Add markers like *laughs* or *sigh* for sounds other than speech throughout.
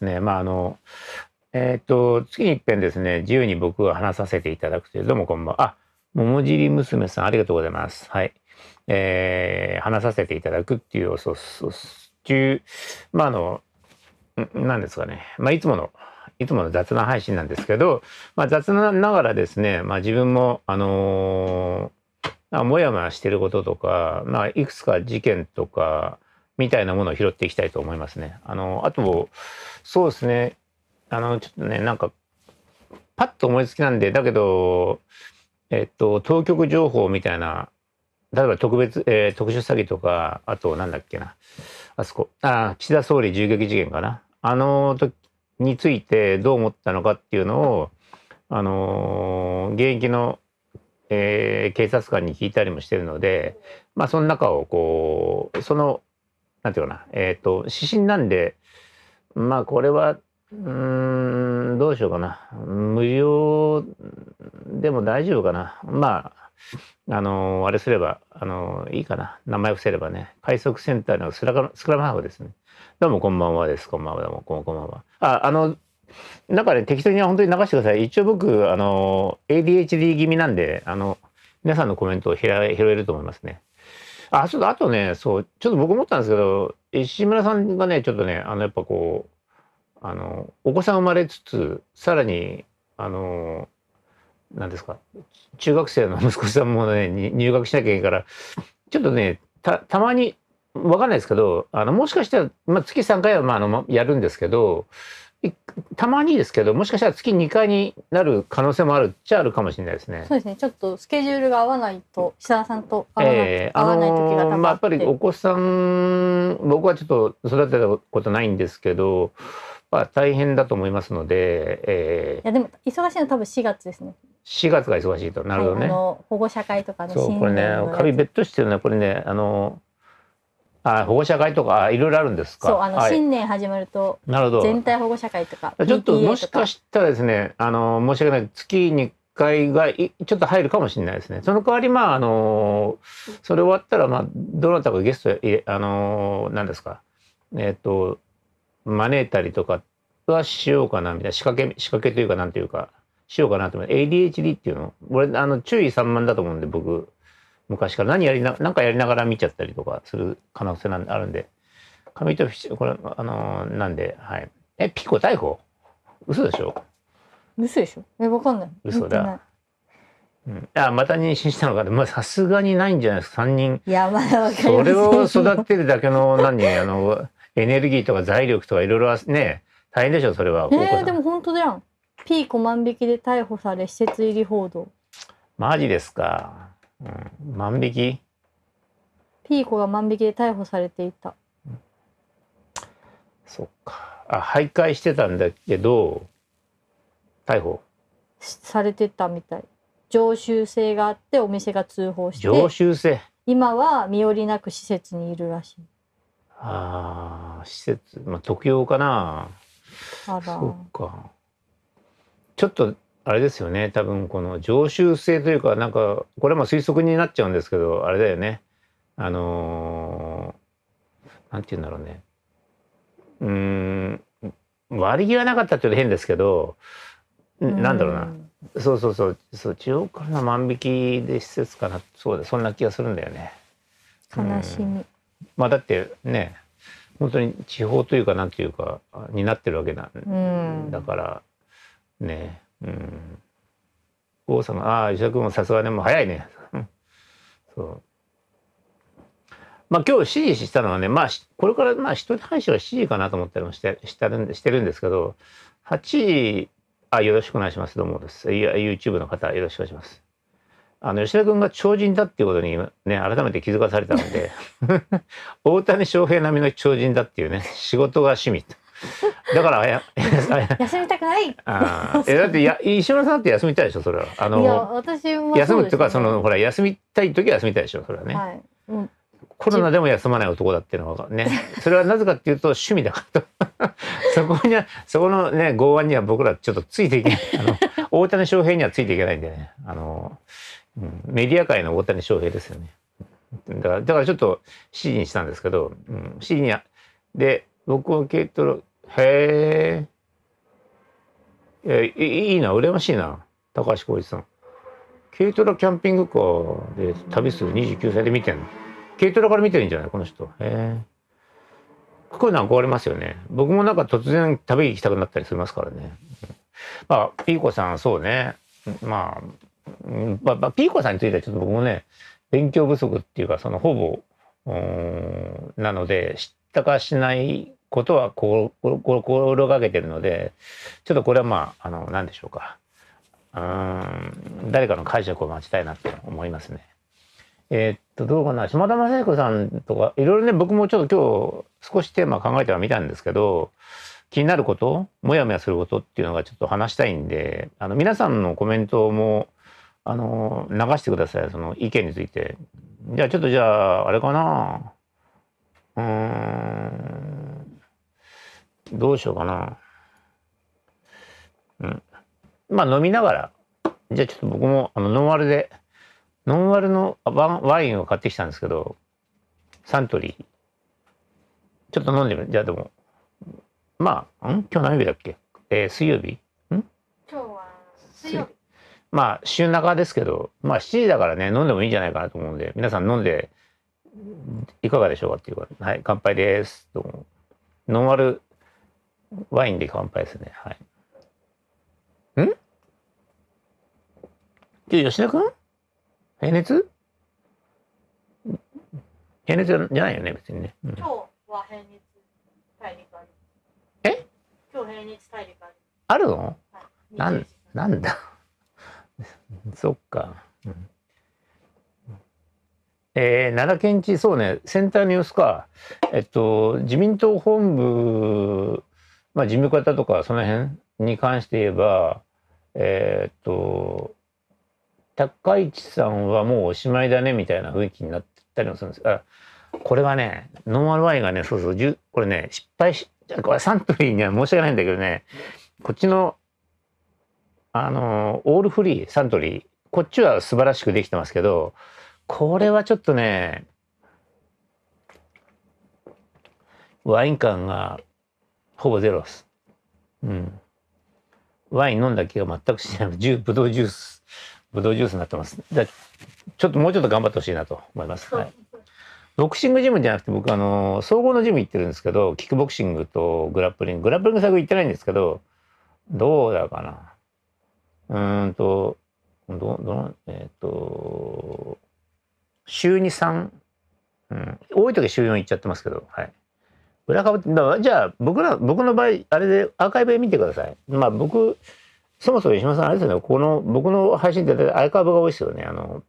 ね、まああの、えっ、と、月に一遍ですね、自由に僕は話させていただくという、どうもこんばんは。あ、桃尻娘さん、ありがとうございます。はい。えー、話させていただくっていう、そうそう、そうまああの、何ですかね、まあいつもの、いつもの雑談配信なんですけど、まあ雑談ながらですね、まあ自分も、あのー、もやもやしてることとか、まあいくつか事件とか、みたいなものを拾っていきたいと思いますね。あのあとそうですねあのちょっとねなんかパッと思いつきなんでだけどえっと当局情報みたいな例えば特別、えー、特殊詐欺とかあとなんだっけなあそこあ岸田総理銃撃事件かなあの時についてどう思ったのかっていうのをあのー、現役の、えー、警察官に聞いたりもしてるので、まあ、その中をこうそのなんていうかな、えっ、ー、と、指針なんで、まあ、これは、うん、どうしようかな。無料でも大丈夫かな。まあ、あのあれすれば、あのいいかな。名前伏せればね。快速センターのスラスクラムハーフですね。どうもこんばんはです。こんばんは。どうもこんばんは。あ、あの、なんかね、適当に本当に流してください。一応僕、あの、ADHD 気味なんで、あの、皆さんのコメントを拾えると思いますね。あ、ちょっとあとね、そう、ちょっと僕思ったんですけど、石村さんがね、ちょっとね、あの、やっぱこう、あの、お子さん生まれつつ、さらに、あの、なんですか、中学生の息子さんもね、入学しなきゃいけないから、ちょっとね、た、たまに、わかんないですけど、あの、もしかしたら、まあ、月3回は、まあ、あの、やるんですけど、たまにですけどもしかしたら月2回になる可能性もあるっちゃあるかもしれないですね。そうですねちょっとスケジュールが合わないと久田さんと合わない,、え合わない時がまあやっぱりお子さん僕はちょっと育てたことないんですけど、まあ、大変だと思いますので、えー、いやでも忙しいの多分4月ですね。4月が忙しいとなるほどね。はい、保護者会とかのそうこれねカベッドしてるねこれねあのあ保護者会とかいろいろあるんですかそうあの、はい、新年始まると全体保護者会とかちょっともしかしたらですねあの申し訳ない月に回がちょっと入るかもしれないですね。その代わりまああのそれ終わったらまあどなたかゲストあの何ですかえっ、ー、と招いたりとかはしようかなみたいな仕掛け仕掛けというかなんというかしようかなと思って ADHD っていうの俺あの注意散漫だと思うんで僕昔から何やりななんかやりながら見ちゃったりとかする可能性なんあるんで紙とこれあのー、なんではいえピコ逮捕嘘でしょ嘘でしょえわかんない嘘だうん、あまた妊娠したのかまあさすがにないんじゃないですか3人いやまだわかりそれを育てるだけの何あのエネルギーとか財力とかいろいろね大変でしょそれはえー、でも本当だよピーコ万引きで逮捕され施設入り報道マジですかうん、万引きピーコが万引きで逮捕されていた。うん、そっか。あ、徘徊してたんだけど、逮捕されてたみたい。常習性があってお店が通報して。常習性今は身寄りなく施設にいるらしい。ああ、施設、まあ、特用かな。あら。そっか。ちょっとあれですよね多分この常習性というかなんかこれも推測になっちゃうんですけどあれだよねあの何、ー、て言うんだろうねうん割り切らなかったっていうと変ですけどなんだろうなそうそうそうそう地方からの万引きで施設かなそうだそんな気がするんだよね。悲しみまあだってね本当に地方というか何ていうかになってるわけなんだからねうん。王様、ああ、石田君もさすがね、もう早いね。*laughs* そう。まあ今日指示したのはね、まあこれからまあ一人配信は7時かなと思ったりもしてしてるんでしてるんですけど、8時、あ、よろしくお願いします。どうもです。YouTube の方、よろしくお願いします。あの、吉田君が超人だっていうことにね、改めて気づかされたので、*laughs* 大谷翔平並みの超人だっていうね、仕事が趣味。だから *laughs* 休みたくない。ああ、だってや石村さんって休みたいでしょそれは。あのいや私も、ね、休むとかそのほら休みたい時は休みたいでしょそれはね。はい。うん、コロナでも休まない男だっていうのはね、*laughs* それはなぜかっていうと趣味だから *laughs* そこにはそこのね剛腕には僕らちょっとついていけない。あの大谷翔平にはついていけないんでね。あの、うん、メディア界の大谷翔平ですよね。だからだからちょっと指示にしたんですけど、うん、指示にで僕を受け取るへえ。いいいな、羨ましいな。高橋浩一さん。軽トラキャンピングカーで旅する29歳で見てんの。軽トラから見てるんじゃないこの人。へえ。こういうの憧れますよね。僕もなんか突然旅行きたくなったりしますからね。まあ、ピーコさん、そうね。まあ、まあ、まあ、ピーコさんについてはちょっと僕もね、勉強不足っていうか、そのほぼ、なので、知ったかしないことは心がけてるのでちょっとこれはまああの何でしょうかうん誰かの解釈を待ちたいなと思いますね。えー、っとどうかな島田正彦さんとかいろいろね僕もちょっと今日少しテーマ考えてはみたんですけど気になることモヤモヤすることっていうのがちょっと話したいんであの皆さんのコメントもあの流してくださいその意見について。じゃあちょっとじゃああれかなうん。どうしようかな。うん。まあ飲みながら、じゃあちょっと僕もあのノンアルで、ノンアルのワインを買ってきたんですけど、サントリー。ちょっと飲んでみる。じゃあでも、まあ、ん今日何曜日だっけえー、水曜日ん今日は水曜日。まあ、週中ですけど、まあ7時だからね、飲んでもいいんじゃないかなと思うんで、皆さん飲んで、いかがでしょうかっていうかはい、乾杯です。どうも。ノンアルワインで乾杯ですね。はい。ん今日吉田平熱平熱じゃないよね、別にね。うん、今日は平熱大陸あえ今日平熱大陸ああるの、はい、なん、なんだ *laughs* そっか。えー、奈良県知そうねセンターの様子か、えっと、自民党本部、まあ、事務方とかその辺に関して言えば、えー、っと高市さんはもうおしまいだねみたいな雰囲気になったりもするんですあこれはねノンアルワインがねそうそうこれね失敗しこれサントリーには申し訳ないんだけどねこっちのあのオールフリーサントリーこっちは素晴らしくできてますけどこれはちょっとね、ワイン感がほぼゼロです。うん。ワイン飲んだ気が全くしない。*laughs* ジュブドウジュース、ブドウジュースになってます。だちょっともうちょっと頑張ってほしいなと思います。はい。ボクシングジムじゃなくて僕あの総合のジム行ってるんですけどキックボクシングとグラップリンググラップリング最後行ってないんですけどどうだかなうーんとどどのえっ、ー、と週に3、うん、多い時は週4いっちゃってますけど、はい。裏じゃあ僕ら僕の場合あれでアーカイブで見てください。まあ僕そもそも石間さんあれですよねこの僕の配信ってアーカイブが多いですよねあの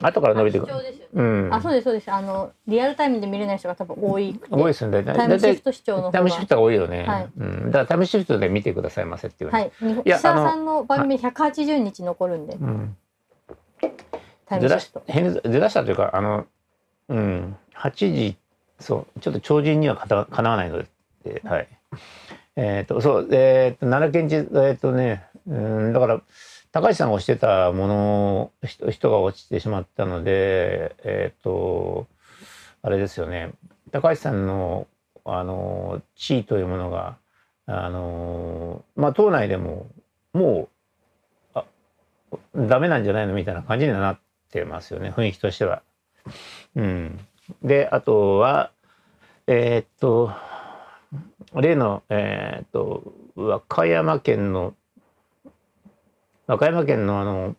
後から伸びてくる。うん、あそうですそうですあのリアルタイムで見れない人が多分多い多いですよね。タイムシフト視聴のタイムシフトが多いよね。はい、うん。だからタイムシフトで見てくださいませっていう、はい。石田さんの番組180日残るんで。うんずらしたずらしたというかあのうん8時そうちょっと超人にはかたかなわないので、はい。えっ、とそうえっ、と奈良県知事、えっ、とねうんだから高橋さんが押してたもの人人が落ちてしまったのでえっ、とあれですよね高橋さんのあの地位というものがあのまあ党内でももうあダメなんじゃないのみたいな感じになっってますよね雰囲気としては。うん、であとはえー、っと例の、えー、っと和歌山県の和歌山県のあの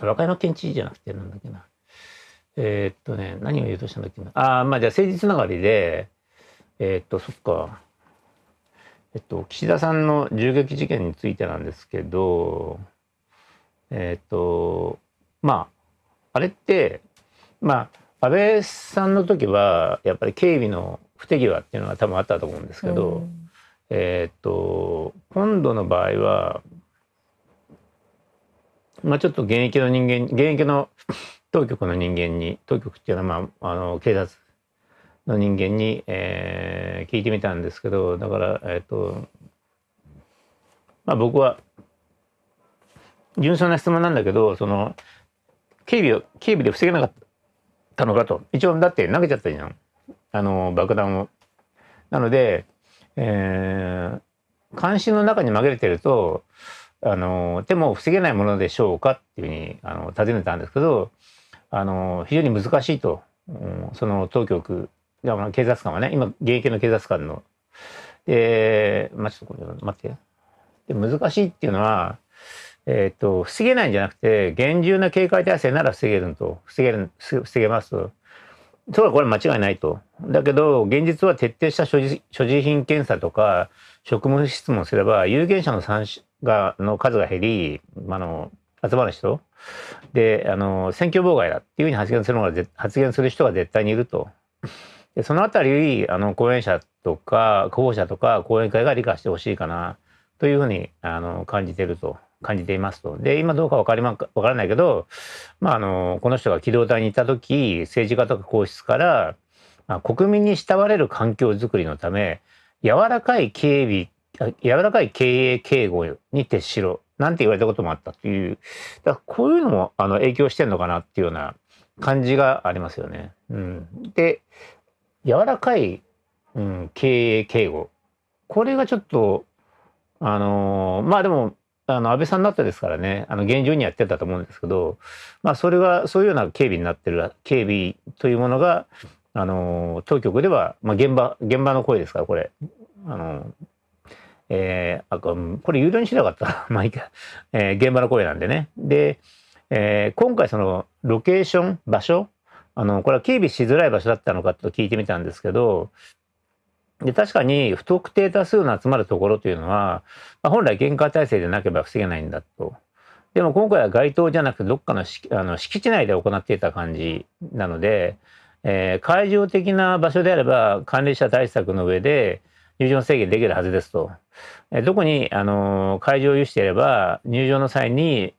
和歌山県知事じゃなくてなんだっけなえー、っとね何を言うとしたんだっけなああまあじゃあ政治つながりでえっとそっかえっと岸田さんの銃撃事件についてなんですけどえっとまああれってまあ安倍さんの時はやっぱり警備の不手際っていうのが多分あったと思うんですけど、うん、えっと今度の場合はまあちょっと現役の人間現役の *laughs* 当局の人間に当局っていうのは、まあ、あの警察の人間に、えー、聞いてみたんですけどだから、えっ、ー、とまあ、僕は純粋な質問なんだけどその警備を、警備で防げなかったのかと。一応、だって投げちゃったじゃん。あの、爆弾を。なので、えー、監視の中に紛れてると、あの、手も防げないものでしょうかっていうふうに、あの、尋ねたんですけど、あの、非常に難しいと。うん、その当局、警察官はね、今、現役の警察官の。で、まあ、ちょっとこれ、待って。で、難しいっていうのは、えっ、ー、と、防げないんじゃなくて、厳重な警戒体制なら防げると、防げる、防げますと。それはこれ間違いないと。だけど、現実は徹底した所持所持品検査とか、職務質問すれば、有権者のがの数が減り、あの、集まる人で、あの、選挙妨害だっていうふうに発言するのが、発言する人が絶対にいると。でそのあたり、あの、講演者とか、候補者とか、講演会が理解してほしいかな、というふうに、あの、感じてると。感じていますと。で今どうか分かりま分からないけど、まあ、あのこの人が機動隊にいた時政治家とか皇室から、まあ、国民に慕われる環境づくりのため柔らかい警備柔らかい経営警護に徹しろなんて言われたこともあったというだからこういうのもあの影響してんのかなっていうような感じがありますよね。うん、で柔らかい、うん、経営警護、これがちょっとあのー、まあでもあの安倍さんだったですからねあの現状にやってたと思うんですけど、まあ、それはそういうような警備になってる警備というものがあの当局では、まあ、現場現場の声ですからこれあの、えー、これ誘導にしなかった *laughs* まあいいか、えー、現場の声なんでねで、えー、今回そのロケーション場所あのこれは警備しづらい場所だったのかと聞いてみたんですけどで確かに不特定多数の集まるところというのは、まあ、本来厳戒態勢でなければ防げないんだと。でも今回は街頭じゃなくてどっかのあの敷地内で行っていた感じなので、えー、会場的な場所であれば管理者対策の上で入場制限できるはずですと。えー、どこに、あのー、会場を有していれば入場の際に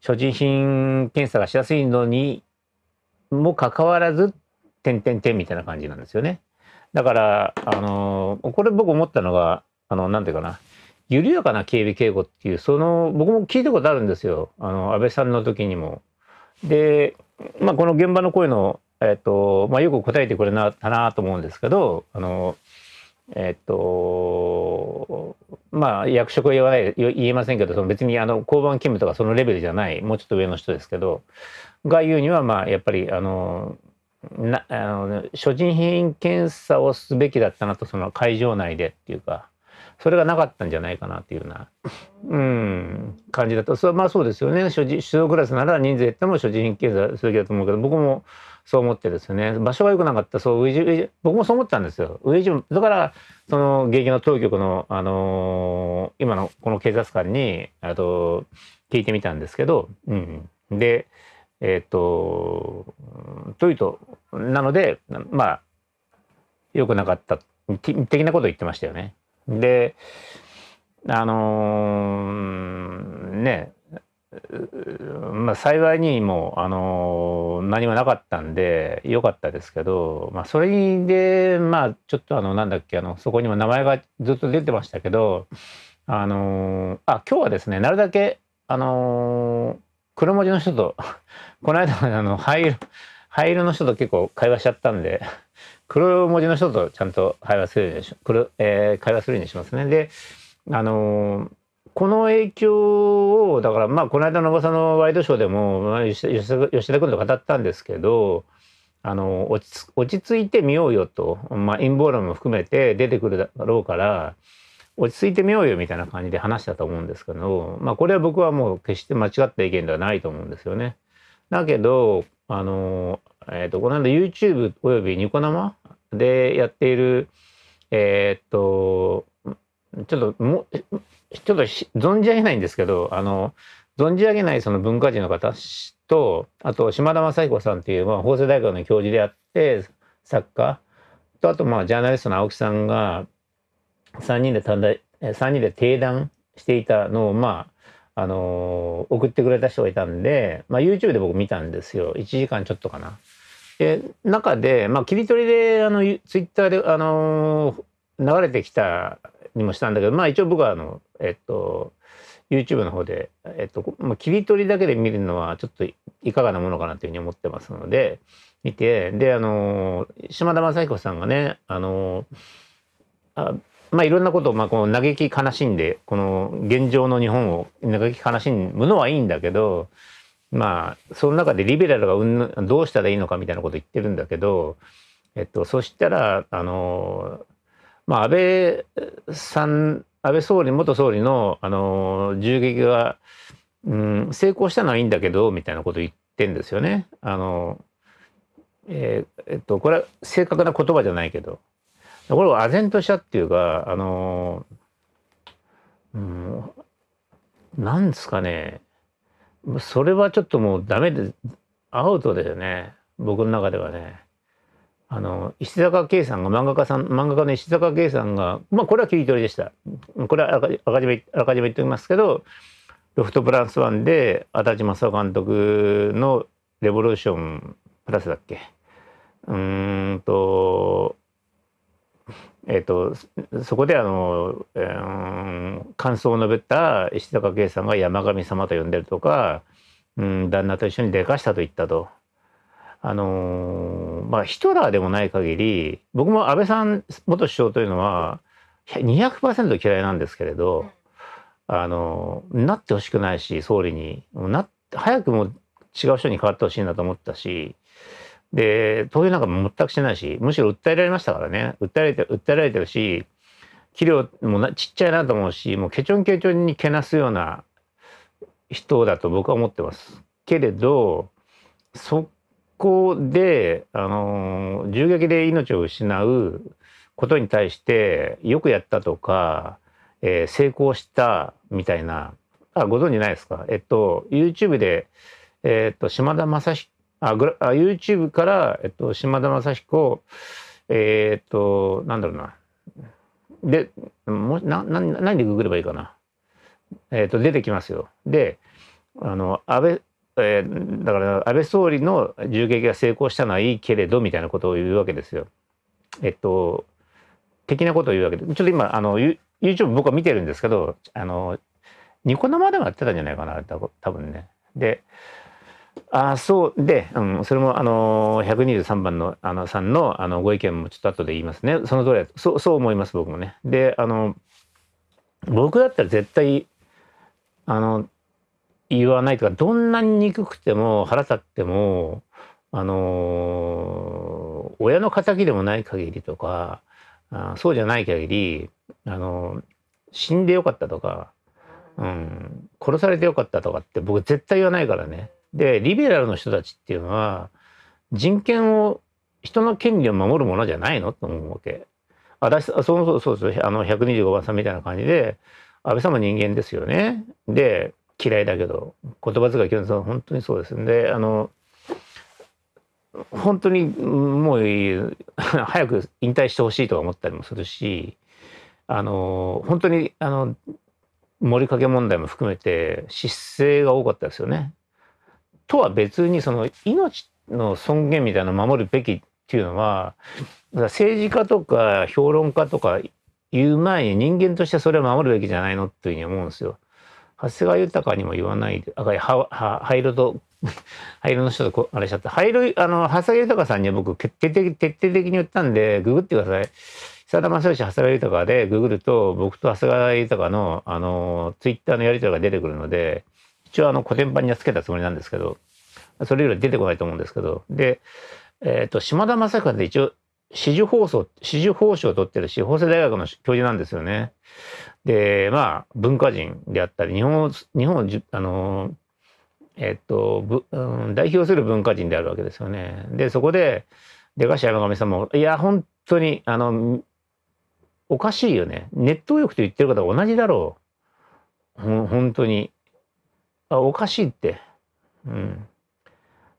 所持品検査がしやすいのにもかかわらず点々点みたいな感じなんですよね。だから、あのー、これ僕思ったのが、あの、なんていうかな、緩やかな警備警護っていう、その、僕も聞いたことあるんですよ。あの、安倍さんの時にも。で、まあ、この現場の声の、えっ、と、まあ、よく答えてくれなたなと思うんですけど、あの、えっ、と、まあ、役職は言わない、言えませんけど、その別に、あの、交番勤務とかそのレベルじゃない、もうちょっと上の人ですけど、が言うには、まあ、やっぱり、あの、なあの所持品検査をすべきだったなとその会場内でっていうかそれがなかったんじゃないかなっていうような、うん、感じだとそれはまあそうですよね所持主導クラスなら人数減っても所持品検査すべきだと思うけど僕もそう思ってですね場所が良くなかったそう僕もそう思ったんですよ上島だからその現役の当局の、あのー、今のこの警察官にあと聞いてみたんですけど、うん、でえっ、ー、とというとなのでまあ良くなかった的なことを言ってましたよね。であのー、ねまあ、幸いにも、あのー、何もなかったんで良かったですけど、まあ、それで、まあ、ちょっとあのなんだっけあのそこにも名前がずっと出てましたけど、あのー、あ今日はですねなるだけ、あの黒文字の人と *laughs* この間あの灰色灰色の人と結構会話しちゃったんで黒文字の人とちゃんと会話するようにし黒、えー、会話するようにしますね。であのー、この影響をだからまあこの間のおさのワイドショーでも、まあ、吉田君と語ったんですけどあの落ち着いてみようよと、まあ、陰謀論も含めて出てくるだろうから落ち着いてみようよみたいな感じで話したと思うんですけど、まあ、これは僕はもう決して間違った意見ではないと思うんですよね。だけどあの、えーと、この間 YouTube およびニコ生でやっているえー、っとちょっともちょっと存じ上げないんですけどあの存じ上げないその文化人の方とあと島田雅彦さんっていう、まあ、法政大学の教授であって作家とあとまあジャーナリストの青木さんが3人で短大3人で定談していたのをまああのー、送ってくれた人がいたんで、まあ、YouTube で僕見たんですよ1時間ちょっとかな。で中で、まあ、切り取りであの Twitter で、あのー、流れてきたにもしたんだけどまあ一応僕はあのえっと YouTube の方で、えっとまあ、切り取りだけで見るのはちょっといかがなものかなというふうに思ってますので見てであのー、島田正彦さんがねあのー、あまあ、いろんなことをまあこの嘆き悲しんでこの現状の日本を嘆き悲しむのはいいんだけどまあその中でリベラルがどうしたらいいのかみたいなこと言ってるんだけど、えっと、そしたらあの、まあ、安倍さん安倍総理元総理のあの銃撃が、うん、成功したのはいいんだけどみたいなこと言ってんですよね。あのえー、えっと、これは正確な言葉じゃないけどこれを唖然としたっていうかあのうん、なんですかねそれはちょっともうダメでアウトだよね僕の中ではね。あの石坂圭さんが漫画家さん漫画家の石坂圭さんがまあこれは切り取りでしたこれはあらかじめあかじめ言っておきますけどロフトプランスワンで足立正監督の「レボリューションプラス」だっけうんとえーと、そこであの、えー、感想を述べた石坂圭さんが山神様と呼んでるとか、うん、旦那と一緒にでかしたと言ったと。あのー、まあ、ヒトラーでもない限り僕も安倍さん元首相というのは200%嫌いなんですけれど、あのー、なってほしくないし総理にな早くも違う人に変わってほしいなと思ったしで、投票なんかも全くしてないし、むしろ訴えられましたからね。訴えられて、訴えられてるし、器量もなちっちゃいなと思うし、もうケチョンケチョンにけなすような人だと僕は思ってます。けれど、そこで、あの、銃撃で命を失うことに対して、よくやったとか、えー、成功したみたいな、あ、ご存じないですかえっと、YouTube で、えっと、島田正彦あグラあ YouTube から、えっと、島田正彦えー、っとなんだろうなでもなな何でググればいいかな、えー、っと出てきますよ。であの安倍えー、だから安倍総理の銃撃が成功したのはいいけれどみたいなことを言うわけですよ。えっと的なことを言うわけでちょっと今あの YouTube 僕は見てるんですけどあのニコ生でもやってたんじゃないかな多分ね。であそうで、うん、それもあの123番のあのさんのあのご意見もちょっと後で言いますねその通りだそうそう思います僕もね。であの僕だったら絶対あの言わないとかどんなに憎くても腹立ってもあの親の敵でもない限りとかあそうじゃない限りあの死んでよかったとか、うん、殺されてよかったとかって僕絶対言わないからね。でリベラルの人たちっていうのは人権を人の権利を守るものじゃないのと思うわけ。私そうそうそうそうあの125番さんみたいな感じで安倍さんも人間ですよね。で嫌いだけど言葉遣い基本本当にそうですんであの本当にもう *laughs* 早く引退してほしいとは思ったりもするしあの本当にあの盛りかけ問題も含めて失勢が多かったですよね。とは別にその命の尊厳みたいなのを守るべきっていうのは政治家とか評論家とか言う前に人間としてそれを守るべきじゃないのていうふうに思うんですよ。長谷川豊にも言わないで赤い灰色と灰色の人とあれしちゃった灰色あの長谷川豊さんには僕徹底的徹底的に言ったんでググってください。久田正義長谷川豊でググると僕と長谷川豊のあのツイッターのやり取りが出てくるので。一応あの古典版にはつけたつもりなんですけど、それより出てこないと思うんですけど、で、えっ、ー、と、島田正和で一応、四十放送、四十放送を取ってるし、法政大学の教授なんですよね。で、まあ、文化人であったり、日本を、日本を、あの、えっ、ー、と、うん、代表する文化人であるわけですよね。で、そこで、出頭山上さんも、いや、本当に、あの、おかしいよね。ネット右と言ってる方同じだろう。ほ本当に。あおかしいって。うん、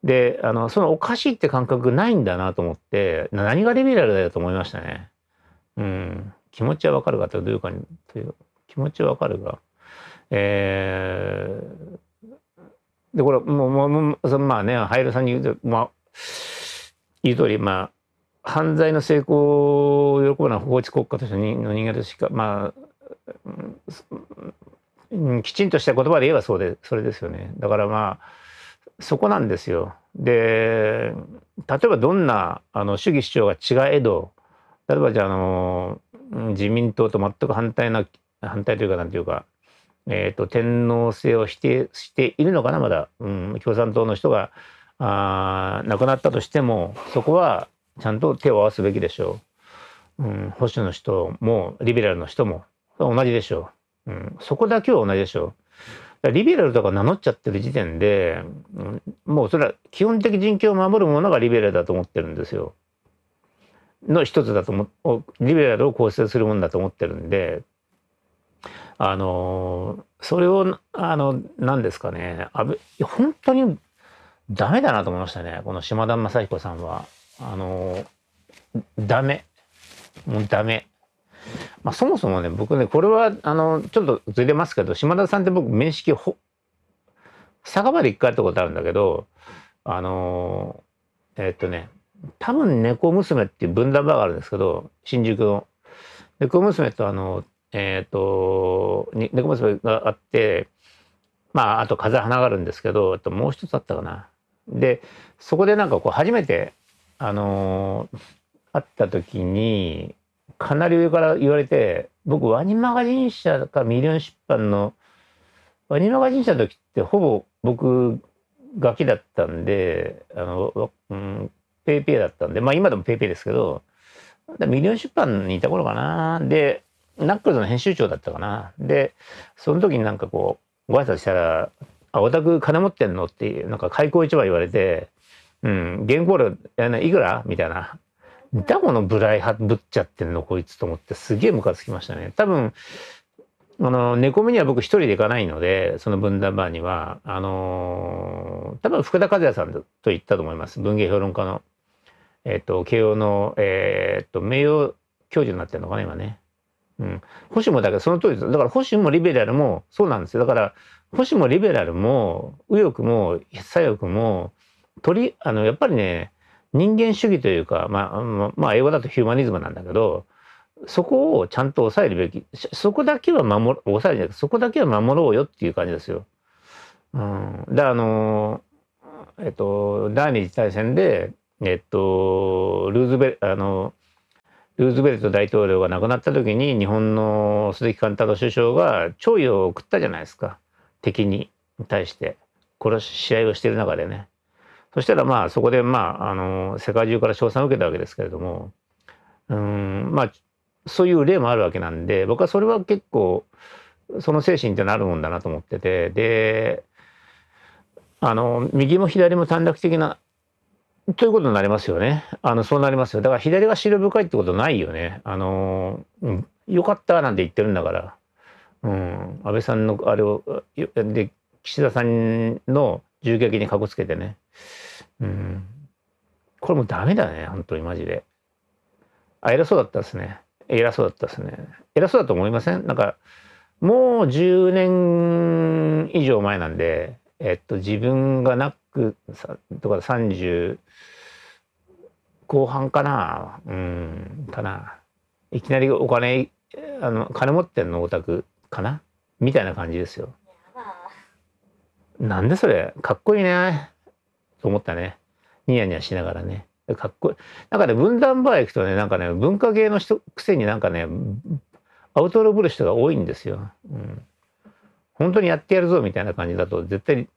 であのそのおかしいって感覚ないんだなと思って何がリベラルだよと思いましたね。うん、気持ちはわかるかというかという気持ちはわかるが。えー、でこれもうもうまあねハイさんに言うと、まあ、言う通りまあ犯罪の成功を喜ぶのは法治国家としての人間としかまあうん、きちんとした言葉で言えばそうでそれですよねだからまあそこなんですよ。で例えばどんなあの主義主張が違えど例えばじゃあの自民党と全く反対な反対というか何というか、えーと、と天皇制を否定しているのかなまだ、うん、共産党の人があ亡くなったとしてもそこはちゃんと手を合わすべきでしょう、うん、保守の人もリベラルの人も同じでしょう。うん、そこだけは同じでしょ。リベラルとか名乗っちゃってる時点で、うん、もうそれは基本的人権を守るものがリベラルだと思ってるんですよ。の一つだと思リベラルを構成するものだと思ってるんであのそれをあの何ですかね安倍本当にダメだなと思いましたねこの島田雅彦さんはあのダメもうダメまあ、そもそもね僕ねこれはあのちょっとずれますけど島田さんって僕面識ほ酒場で一回会ったことあるんだけどあのえっとね多分猫娘っていう分断場があるんですけど新宿の猫娘とあのえー、っと猫娘があってまああと風花があるんですけどあともう一つあったかなでそこでなんかこう初めてあのー、会った時にかなり上から言われて僕ワニマガジン社かミリオン出版のワニマガジン社の時ってほぼ僕ガキだったんであの、うん、ペイペイだったんでまあ今でもペイペイですけどミリオン出版にいた頃かなでナックルズの編集長だったかなでその時になんかこうご挨拶したら「あおく金持ってんの?」ってなんか開口一番言われて「うん原稿料いくら?」みたいなだこのブライハぶっちゃってんのこいつと思ってすげえムカつきましたね。多分あの猫目には僕一人で行かないのでその分断バーにはあのー、多分福田和也さんと言ったと思います文芸評論家の、えーと、慶応の、えーと、名誉教授になってるのかな今ね。うん、保守もだけどその通りですだから保守もリベラルもそうなんですよだから保守もリベラルも右翼も左翼もとりあのやっぱりね人間主義というか、まあ、まあ、英語だとヒューマニズムなんだけど、そこをちゃんと抑えるべき、そこだけは守る、抑えるじゃなくて、そこだけは守ろうよっていう感じですよ。うん。で、あの、えっと、第二次大戦で、えっと、ルーズベあの、ルーズベルト大統領が亡くなった時に、日本の鈴木貫太郎首相が弔意を送ったじゃないですか。敵に対して、殺し合をしてる中でね。そしたらまあそこでまああの世界中から称賛を受けたわけですけれどもうんまあそういう例もあるわけなんで僕はそれは結構その精神ってなるもんだなと思っててであの右も左も短絡的なということになりますよねあのそうなりますよだから左が白深いってことないよねあの、うん、よかったなんて言ってるんだから、うん、安倍さんのあれをで岸田さんの銃撃にかこつけてね。うん。これもうダメだね、本当にマジで。あ、偉そうだったっすね。偉そうだったっすね。偉そうだと思いませんなんか、もう10年以上前なんで、えっと、自分がなく、とか30後半かな、うん、かな。いきなりお金、あの、金持ってんのオタクかなみたいな感じですよ。なんでそれかっこいいねと思ったねニヤニヤしながらねかっこいいなんかね分断バー行くとねなんかね文化系の人くせになんかねアウトロブル人が多いんですよ、うん、本当にやってやるぞみたいな感じだと絶対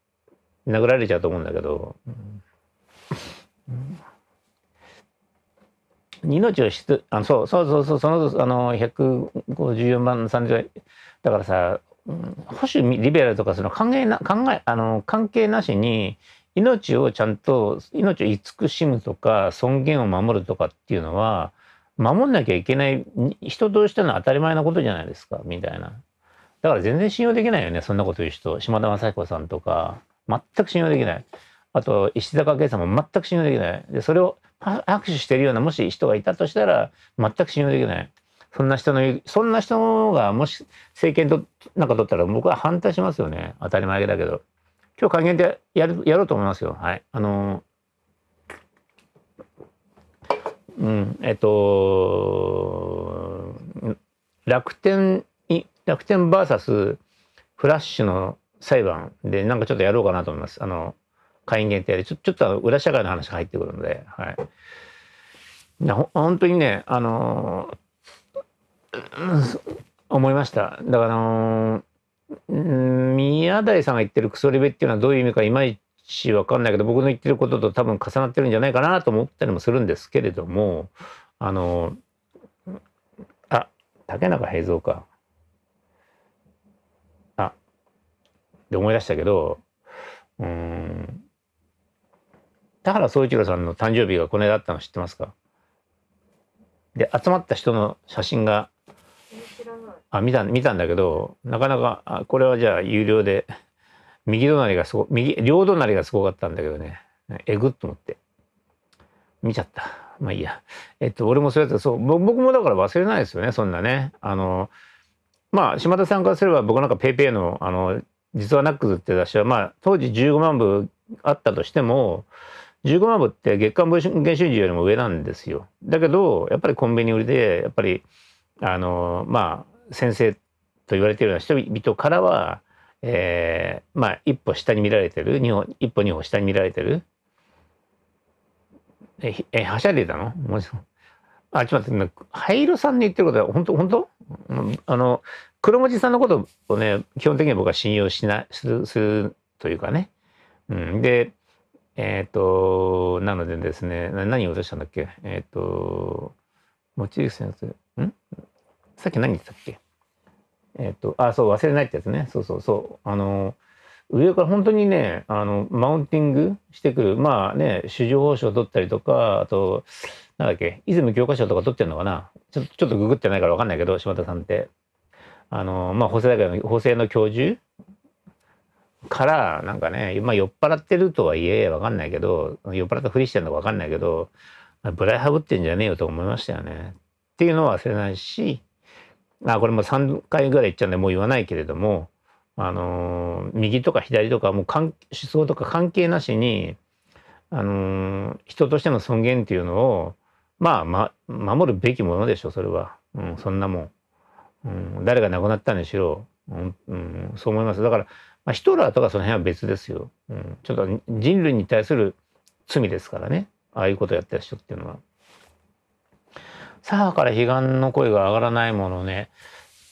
殴られちゃうと思うんだけど、命をしつあのそうそうそうそうそのあの154万30だからさ保守リベラルとかその考えな考えあの関係なしに命をちゃんと命を慈しむとか尊厳を守るとかっていうのは守んなきゃいけない人としての当たり前なことじゃないですかみたいなだから全然信用できないよねそんなこと言う人島田雅彦さんとか全く信用できないあと石坂圭さんも全く信用できないでそれを拍手してるようなもし人がいたとしたら全く信用できないそんな人の、そんな人がもし政権となんか取ったら僕は反対しますよね。当たり前だけど。今日会見でやる、やろうと思いますよ。はい。あの、うん、えっと、楽天、楽天 VS フラッシュの裁判でなんかちょっとやろうかなと思います。あの、会員限定で。ちょちょっと裏社会の話が入ってくるので、はい。本当にね、あの思いましただからあのー、宮台さんが言ってるクソレベっていうのはどういう意味かいまいち分かんないけど僕の言ってることと多分重なってるんじゃないかなと思ったりもするんですけれどもあのー、あ竹中平蔵か。あで思い出したけどうん田原総一郎さんの誕生日がこの間あったの知ってますかで集まった人の写真があ見た見たんだけどなかなかあこれはじゃあ有料で右隣がすご右両隣がすごかったんだけどねえぐっと思って見ちゃったまあいいやえっと俺もそうやってそう僕もだから忘れないですよねそんなねあのまあ島田さんからすれば僕なんか PayPay のあの実はナックスって雑誌はまあ当時15万部あったとしても15万部って月間原収時よりも上なんですよだけどやっぱりコンビニ売りでやっぱりあのまあ先生と言われているような人々からは、えー、まあ一歩下に見られてる二歩一歩二歩下に見られてるええはしゃいでたのもうあちょっと待って灰色さんの言ってることは本当本当あの黒文字さんのことをね基本的に僕は信用しなするするというかね、うん、でえっ、ー、となのでですね何を落としたんだっけえっ、ー、と望月先生んさっき何言ってたっけえっ、ー、と、あ、そう、忘れないってやつね。そうそうそう。あの、上から本当にね、あの、マウンティングしてくる。まあね、主情報酬を取ったりとか、あと、なんだっけ、泉教科書とか取ってんのかなちょちょっとググってないからわかんないけど、島田さんって。あの、まあ、法政大学の、法政の教授から、なんかね、まあ、酔っ払ってるとはいえ、わかんないけど、酔っ払ったふりしてんのかわかんないけど、ブライハブってんじゃねえよと思いましたよね。っていうのは忘れないし、あこれも3回ぐらい言っちゃうんでもう言わないけれども、あの右とか左とかもう思想とか関係なしに、あの人としての尊厳っていうのを、まあ、ま、守るべきものでしょそれは、うん、そんなもん、うん、誰が亡くなったにしろ、うん、うん、そう思いますだから、まあ、ヒトラーとかその辺は別ですよ、うん、ちょっと人類に対する罪ですからねああいうことをやった人っていうのは。左派から悲願の声が上がらないものね、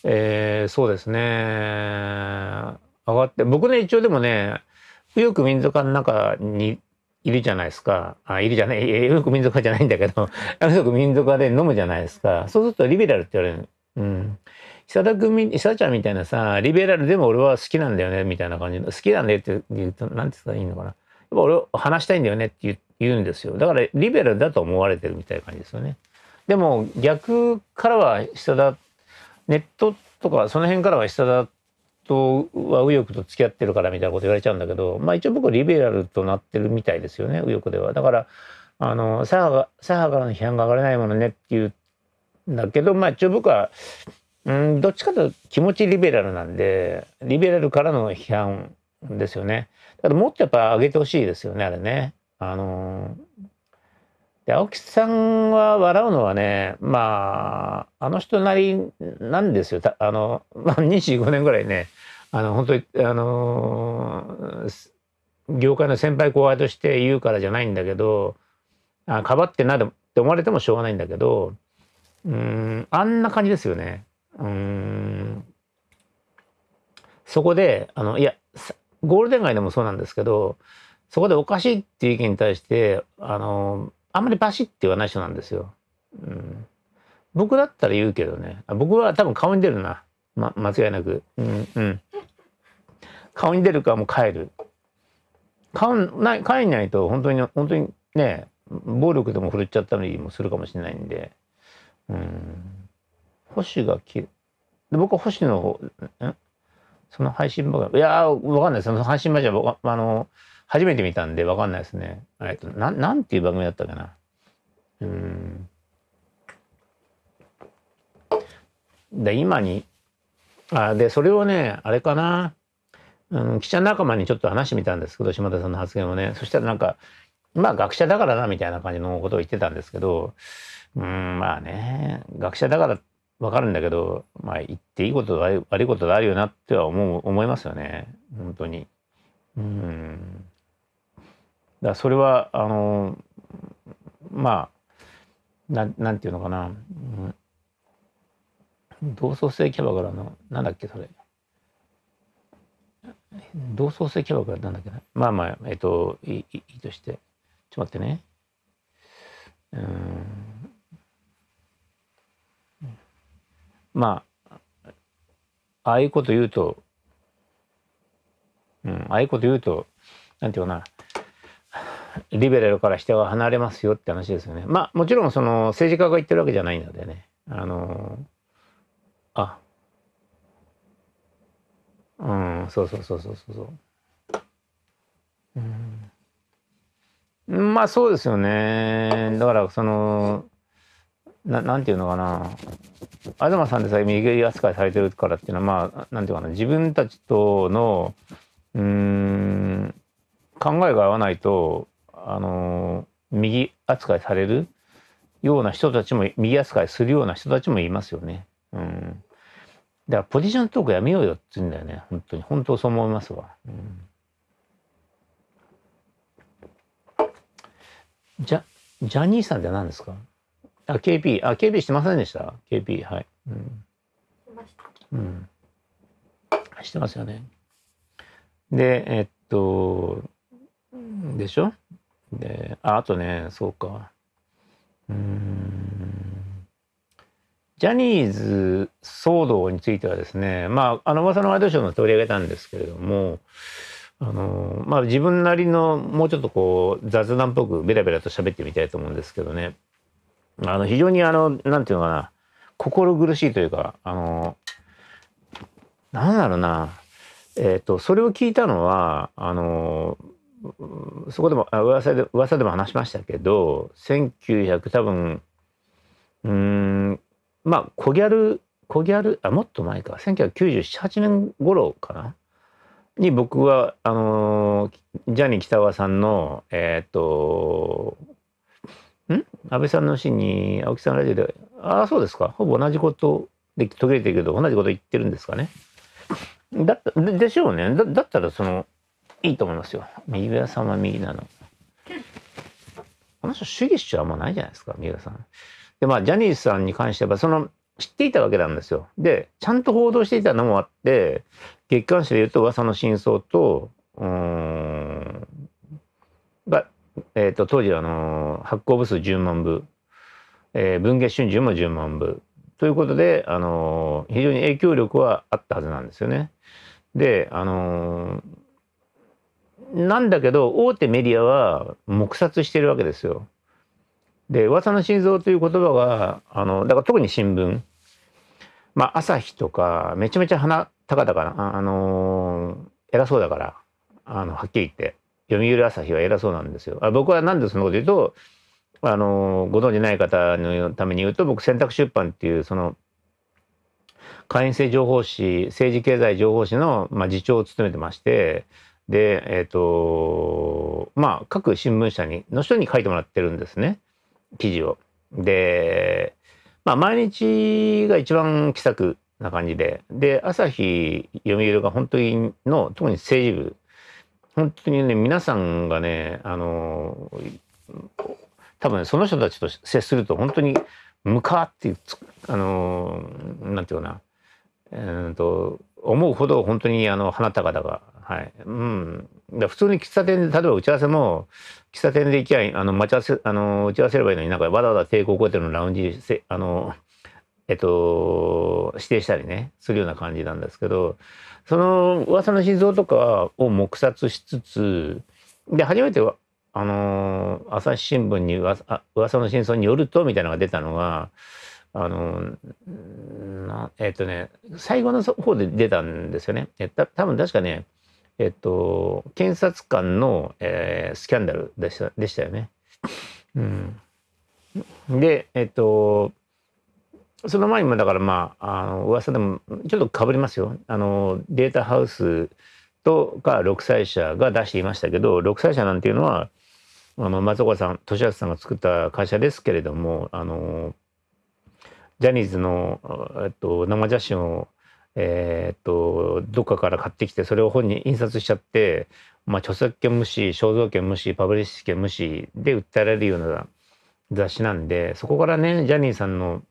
えー、そうですね上がって僕ね一応でもね右翼民族化の中にいるじゃないですか。あ、いるじゃない。右翼民族化じゃないんだけど、*laughs* 右翼民族化で飲むじゃないですか。そうするとリベラルって言われる。うん。久田君、久田ちゃんみたいなさ、リベラルでも俺は好きなんだよね、みたいな感じ好きなんだよって言うと、なんて言ったらいいのかな。やっぱ俺話したいんだよねって言うんですよ。だからリベラルだと思われてるみたいな感じですよね。でも逆からは久田ネットとかその辺からは久田とは右翼と付き合ってるからみたいなこと言われちゃうんだけど、まあ、一応僕はリベラルとなってるみたいですよね右翼では。だからあの左派が左派からの批判が上がれないものねっていうんだけど、まあ、一応僕は、うん、どっちかというと気持ちリベラルなんでリベラルからの批判ですよね。だからもっとやっぱ上げてほしいですよねあれね。あので青木さんは笑うのはねまああの人なりなんですよあの、*laughs* まあ、25年ぐらいねあの本当にあの業界の先輩後輩として言うからじゃないんだけどあかばってなるって思われてもしょうがないんだけどうんあんな感じですよね。うんそこであのいやゴールデン街でもそうなんですけどそこでおかしいっていう意見に対してあのあんまりバシッて言わない人なんですよ。うん、僕だったら言うけどね僕は多分顔に出るな、ま、間違いなく、うんうん、顔に出るかもう帰る顔ない帰んないと本当に本当にね暴力でも振るっちゃったりもするかもしれないんで、うん、星がきで僕は星の方その配信場がいやーわかんないその配信場じゃあの初めて見たんで分かんないですね。えっと、ななんていう番組だったかな。うん。で、今に、あで、それをね、あれかな。うん、記者仲間にちょっと話してみたんですけど、島田さんの発言をね。そしたらなんか、まあ学者だからな、みたいな感じのことを言ってたんですけど、うん、まあね、学者だからわかるんだけど、まあ言っていいこと悪いことがあるよなっては思う、思いますよね。本当に。うん。だそれはあのまあななんていうのかな、うん、同窓生キャバクラのなんだっけそれ同窓生キャバクラなんだっけなまあまあえっといいいいとしてちょっと待ってねうんまあああいうこと言うとうんああいうこと言うとなんていうかなリベラルから人は離れますよって話ですよね。まあもちろんその政治家が言ってるわけじゃないのでね。あのあうんそうそうそうそうそうそう。うん、まあそうですよね。だからそのななんていうのかな東さんでさえ右扱いされてるからっていうのはまあなんていうかな自分たちとのうん考えが合わないとあの右扱いされるような人たちも右扱いするような人たちもいますよね。うん、だからポジショントークやめようよって言うんだよね本当に本当そう思いますわ。うんジャ、ジャニーさんって何ですかあ、KP。あ、KP してませんでした ?KP。はい。うん。うん。してますよね。で、えっと、でしょで、あ、あとね、そうか。うん。ジャニーズ騒動についてはですね、まあ、あの噂のワイドショーの取り上げたんですけれども、あの、まあ、自分なりの、もうちょっとこう、雑談っぽくベラベラと喋ってみたいと思うんですけどね。あの、非常にあの、なんていうのかな、心苦しいというか、あの、なんだろうな、えっ、ー、と、それを聞いたのは、あの、そこでもあ噂で噂でも話しましたけど1900多分うんまあ小ギャル小ギャルあもっと前か1997年頃かなに僕はあのジャニー喜多川さんのえっ、ー、とん安倍さんの死に青木さんラジオでああそうですかほぼ同じことで途切れてるけど同じこと言ってるんですかねだったでしょうねだだったらそのいいと思いますよ。右上さんは右なの。この人主義主張あんまないじゃないですか、三浦さん。で、まあ、ジャニーズさんに関しては、その、知っていたわけなんですよ。で、ちゃんと報道していたのもあって、月刊誌で言うと噂の真相と、うん、が、えっ、ー、と、当時、あの、発行部数10万部、えー、文藝春秋も10万部。ということで、あの、非常に影響力はあったはずなんですよね。で、あの、なんだけど大手メディアは黙殺してるわけですよ。で噂の心臓という言葉があのだから特に新聞まあ朝日とかめちゃめちゃ鼻高かなあのー、偉そうだからあのはっきり言って読売朝日は偉そうなんですよ。あ僕は何でそんなこと言うとあのー、ご存じない方のために言うと僕選択出版っていうその会員制情報誌政治経済情報誌の、まあ、次長を務めてましてでえっ、ー、とまあ各新聞社にの人に書いてもらってるんですね記事を。でまあ毎日が一番気さくな感じでで朝日読売が本当にの特に政治部本当にね皆さんがねあの多分、その人たちと接すると本当にムかってあのなんていうかな、えーと思うほど本当にあの花高だが、はいうん、だ普通に喫茶店で例えば打ち合わせも喫茶店で行きゃあの待ち合わせあの打ち合わせればいいのになんかわざわざ帝国ホテルのラウンジせあの、えっと、指定したりねするような感じなんですけどその噂の心臓とかを黙殺しつつで初めてはあの朝日新聞に噂噂の真相によるとみたいなのが出たのがあの、えっとね、最後の方で出たんですよね。えた多分確かね、えっと、検察官の、えー、スキャンダルでしたでしたよね。うん、で、えっと、その前にもだからまあ、あの噂でもちょっとかぶりますよ。あのデータハウスとか六歳者が出していましたけど、六歳者なんていうのは、あの松岡さん、俊明さんが作った会社ですけれども、あのジャニーズの、えっと、生写真を、えー、っとどっかから買ってきてそれを本に印刷しちゃって、まあ、著作権無視肖像権無視パブリッシ権無視で訴えられるような雑誌なんでそこからねジャニーさんの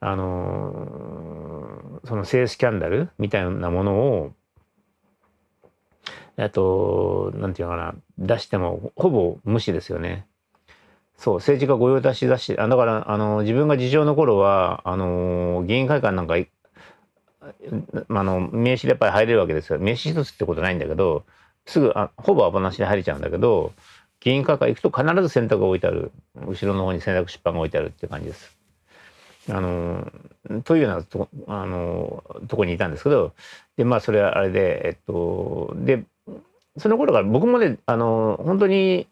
あのその性スキャンダルみたいなものをえっと、なんていうかな、出してもほぼ無視ですよね。そう政治家御用達だしだからあの自分が事情の頃はあの議員会館なんかあの名刺でやっぱり入れるわけですよ名刺一つってことないんだけどすぐあほぼあばなしで入れちゃうんだけど議員会館行くと必ず選択が置いてある後ろの方に選択出版が置いてあるっていう感じです。あのというようなとあのとこにいたんですけどでまあそれはあれでえっとでその頃から僕もねあの本当に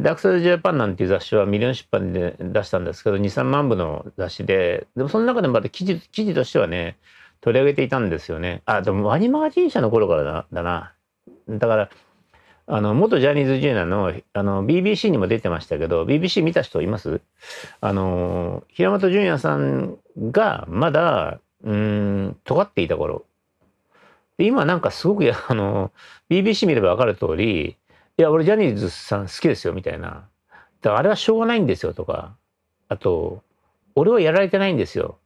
ダークサイドジャパンなんていう雑誌はミリオン出版で出したんですけど、2、3万部の雑誌で、でもその中でもまた記事、記事としてはね、取り上げていたんですよね。あ、でもワニマガジン社の頃からだだな。だから、あの、元ジャニーズ Jr. のあの BBC にも出てましたけど、BBC 見た人いますあの、平本淳也さんがまだ、うん、尖っていた頃。で今なんかすごく、あの、BBC 見ればわかる通り、いや俺ジャニーズさん好きですよ」みたいな「だからあれはしょうがないんですよ」とかあと「俺はやられてないんですよ」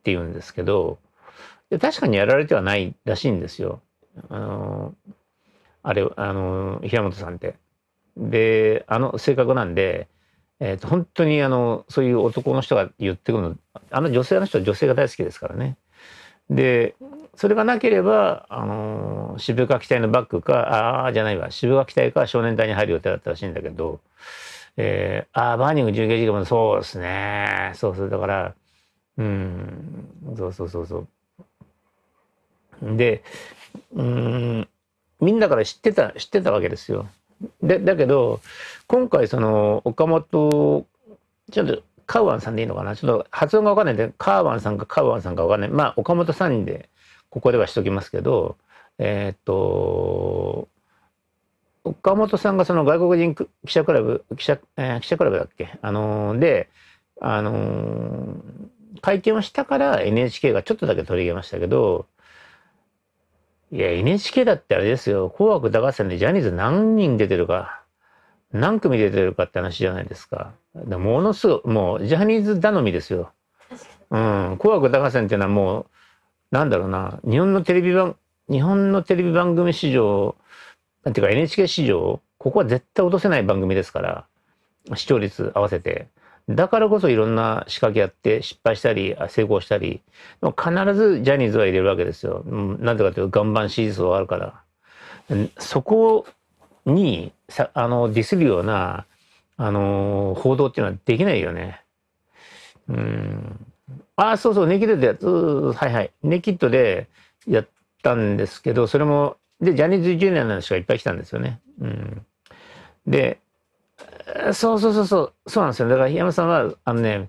って言うんですけど確かにやられてはないらしいんですよ。あのあれあの平本さんって。であの性格なんで、えーと、と本当にあのそういう男の人が言ってくるのあの女性の人は女性が大好きですからね。でそれがなければ、あのー、渋垣隊のバックか、ああ、じゃないわ、渋垣隊か少年隊に入る予定だったらしいんだけど、えー、ああ、バーニング銃撃事件もそうですね。そうそう、だから、うん、そうそうそうそう。で、うん、みんなから知ってた、知ってたわけですよ。で、だけど、今回、その、岡本、ちょっと、カウアンさんでいいのかなちょっと発音がわかんないんで、カーワンさんかカウアンさんかわかんない。まあ、岡本さんでここではしときますけど、えっ、と、岡本さんがその外国人記者クラブ、記者、えー、記者クラブだっけあのー、で、あのー、会見をしたから NHK がちょっとだけ取り上げましたけど、いや、NHK だってあれですよ、紅白歌合戦でジャニーズ何人出てるか、何組出てるかって話じゃないですか。ものすごい、もうジャニーズ頼みですよ。うん、紅白歌合戦っていうのはもう、なんだろうな、日本のテレビ番、日本のテレビ番組史上、なんていうか NHK 史上、ここは絶対落とせない番組ですから、視聴率合わせて。だからこそいろんな仕掛けやって失敗したり成功したり必ずジャニーズは入れるわけですよ。な、うんでかというと岩盤支持層があるから。そこにさあのディスるようなあの報道っていうのはできないよね。うんあ、そうそう、ネキッドでやた、はいはい。ネキッドでやったんですけど、それも、で、ジャニーズジュニアの人がいっぱい来たんですよね。うん。で、そうそうそうそう、そうなんですよ。だから、檜山さんは、あのね、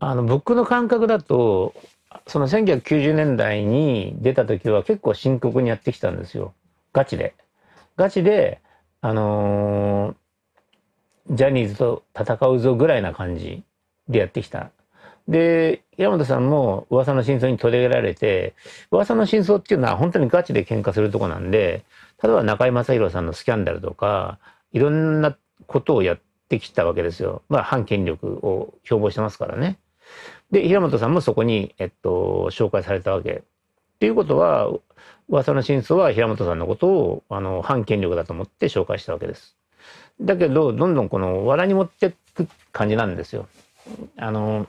あの、僕の感覚だと、その1990年代に出た時は結構深刻にやってきたんですよ。ガチで。ガチで、あのー、ジャニーズと戦うぞぐらいな感じでやってきたで、山田さんも噂の真相に取り上げられて、噂の真相っていうのは本当にガチで喧嘩するとこなんで、例えば中居正広さんのスキャンダルとか、いろんなことをやってきたわけですよ。まあ、反権力を標榜してますからね。で、平本さんもそこに、えっと、紹介されたわけ。っていうことは、噂の真相は平本さんのことを、あの、反権力だと思って紹介したわけです。だけど、どんどんこの、藁に持ってく感じなんですよ。あの、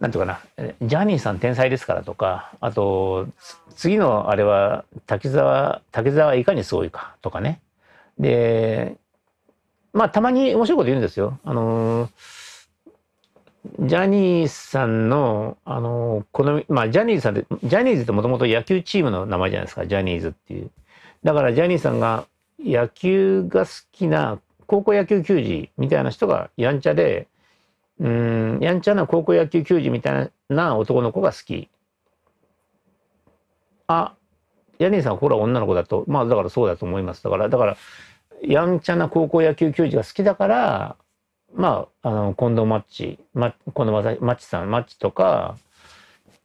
なんとかな、ジャニーさん天才ですからとか、あと、次のあれは滝沢、滝沢いかにすごいかとかね。で、まあ、たまに面白いこと言うんですよ。あの、ジャニーさんの、あの、この、まあ、ジャニーさんって、ジャニーズってもともと野球チームの名前じゃないですか、ジャニーズっていう。だから、ジャニーさんが野球が好きな高校野球球児みたいな人がやんちゃで、うんやんちゃな高校野球球児みたいな男の子が好きあヤニーさんほら女の子だとまあだからそうだと思いますだからだからやんちゃな高校野球球児が好きだからまああの近藤マッチ、ま、近藤マッチさんマッチとか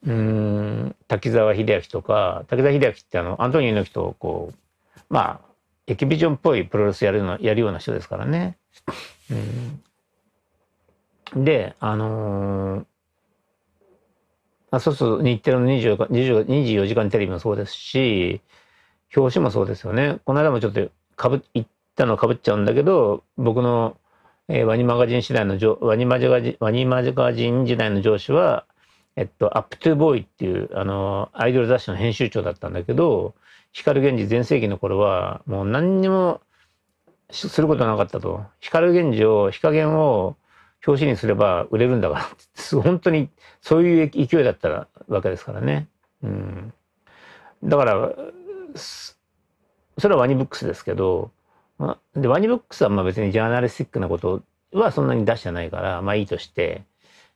うん滝沢秀明とか滝沢秀明ってあのアントニーの人をこうまあエキビジョンっぽいプロレスやるのやるような人ですからね。うんで、あのー、あそうそう、日テレの24時間テレビもそうですし、表紙もそうですよね。この間もちょっとかぶ、行ったのかぶっちゃうんだけど、僕の、えー、ワニマガジン時代の、ワニマガジン、ワニマガジン時代の上司は、えっと、アップトゥーボーイっていう、あの、アイドル雑誌の編集長だったんだけど、光源氏全盛期の頃は、もう何にもすることなかったと。光源氏を、日陰を、表紙にすれば売れるんだから *laughs* 本当にそういう勢いだったわけですからね。うん、だからそれはワニブックスですけど、まあ、でワニブックスはまあ別にジャーナリスティックなことはそんなに出してないからまあいいとして、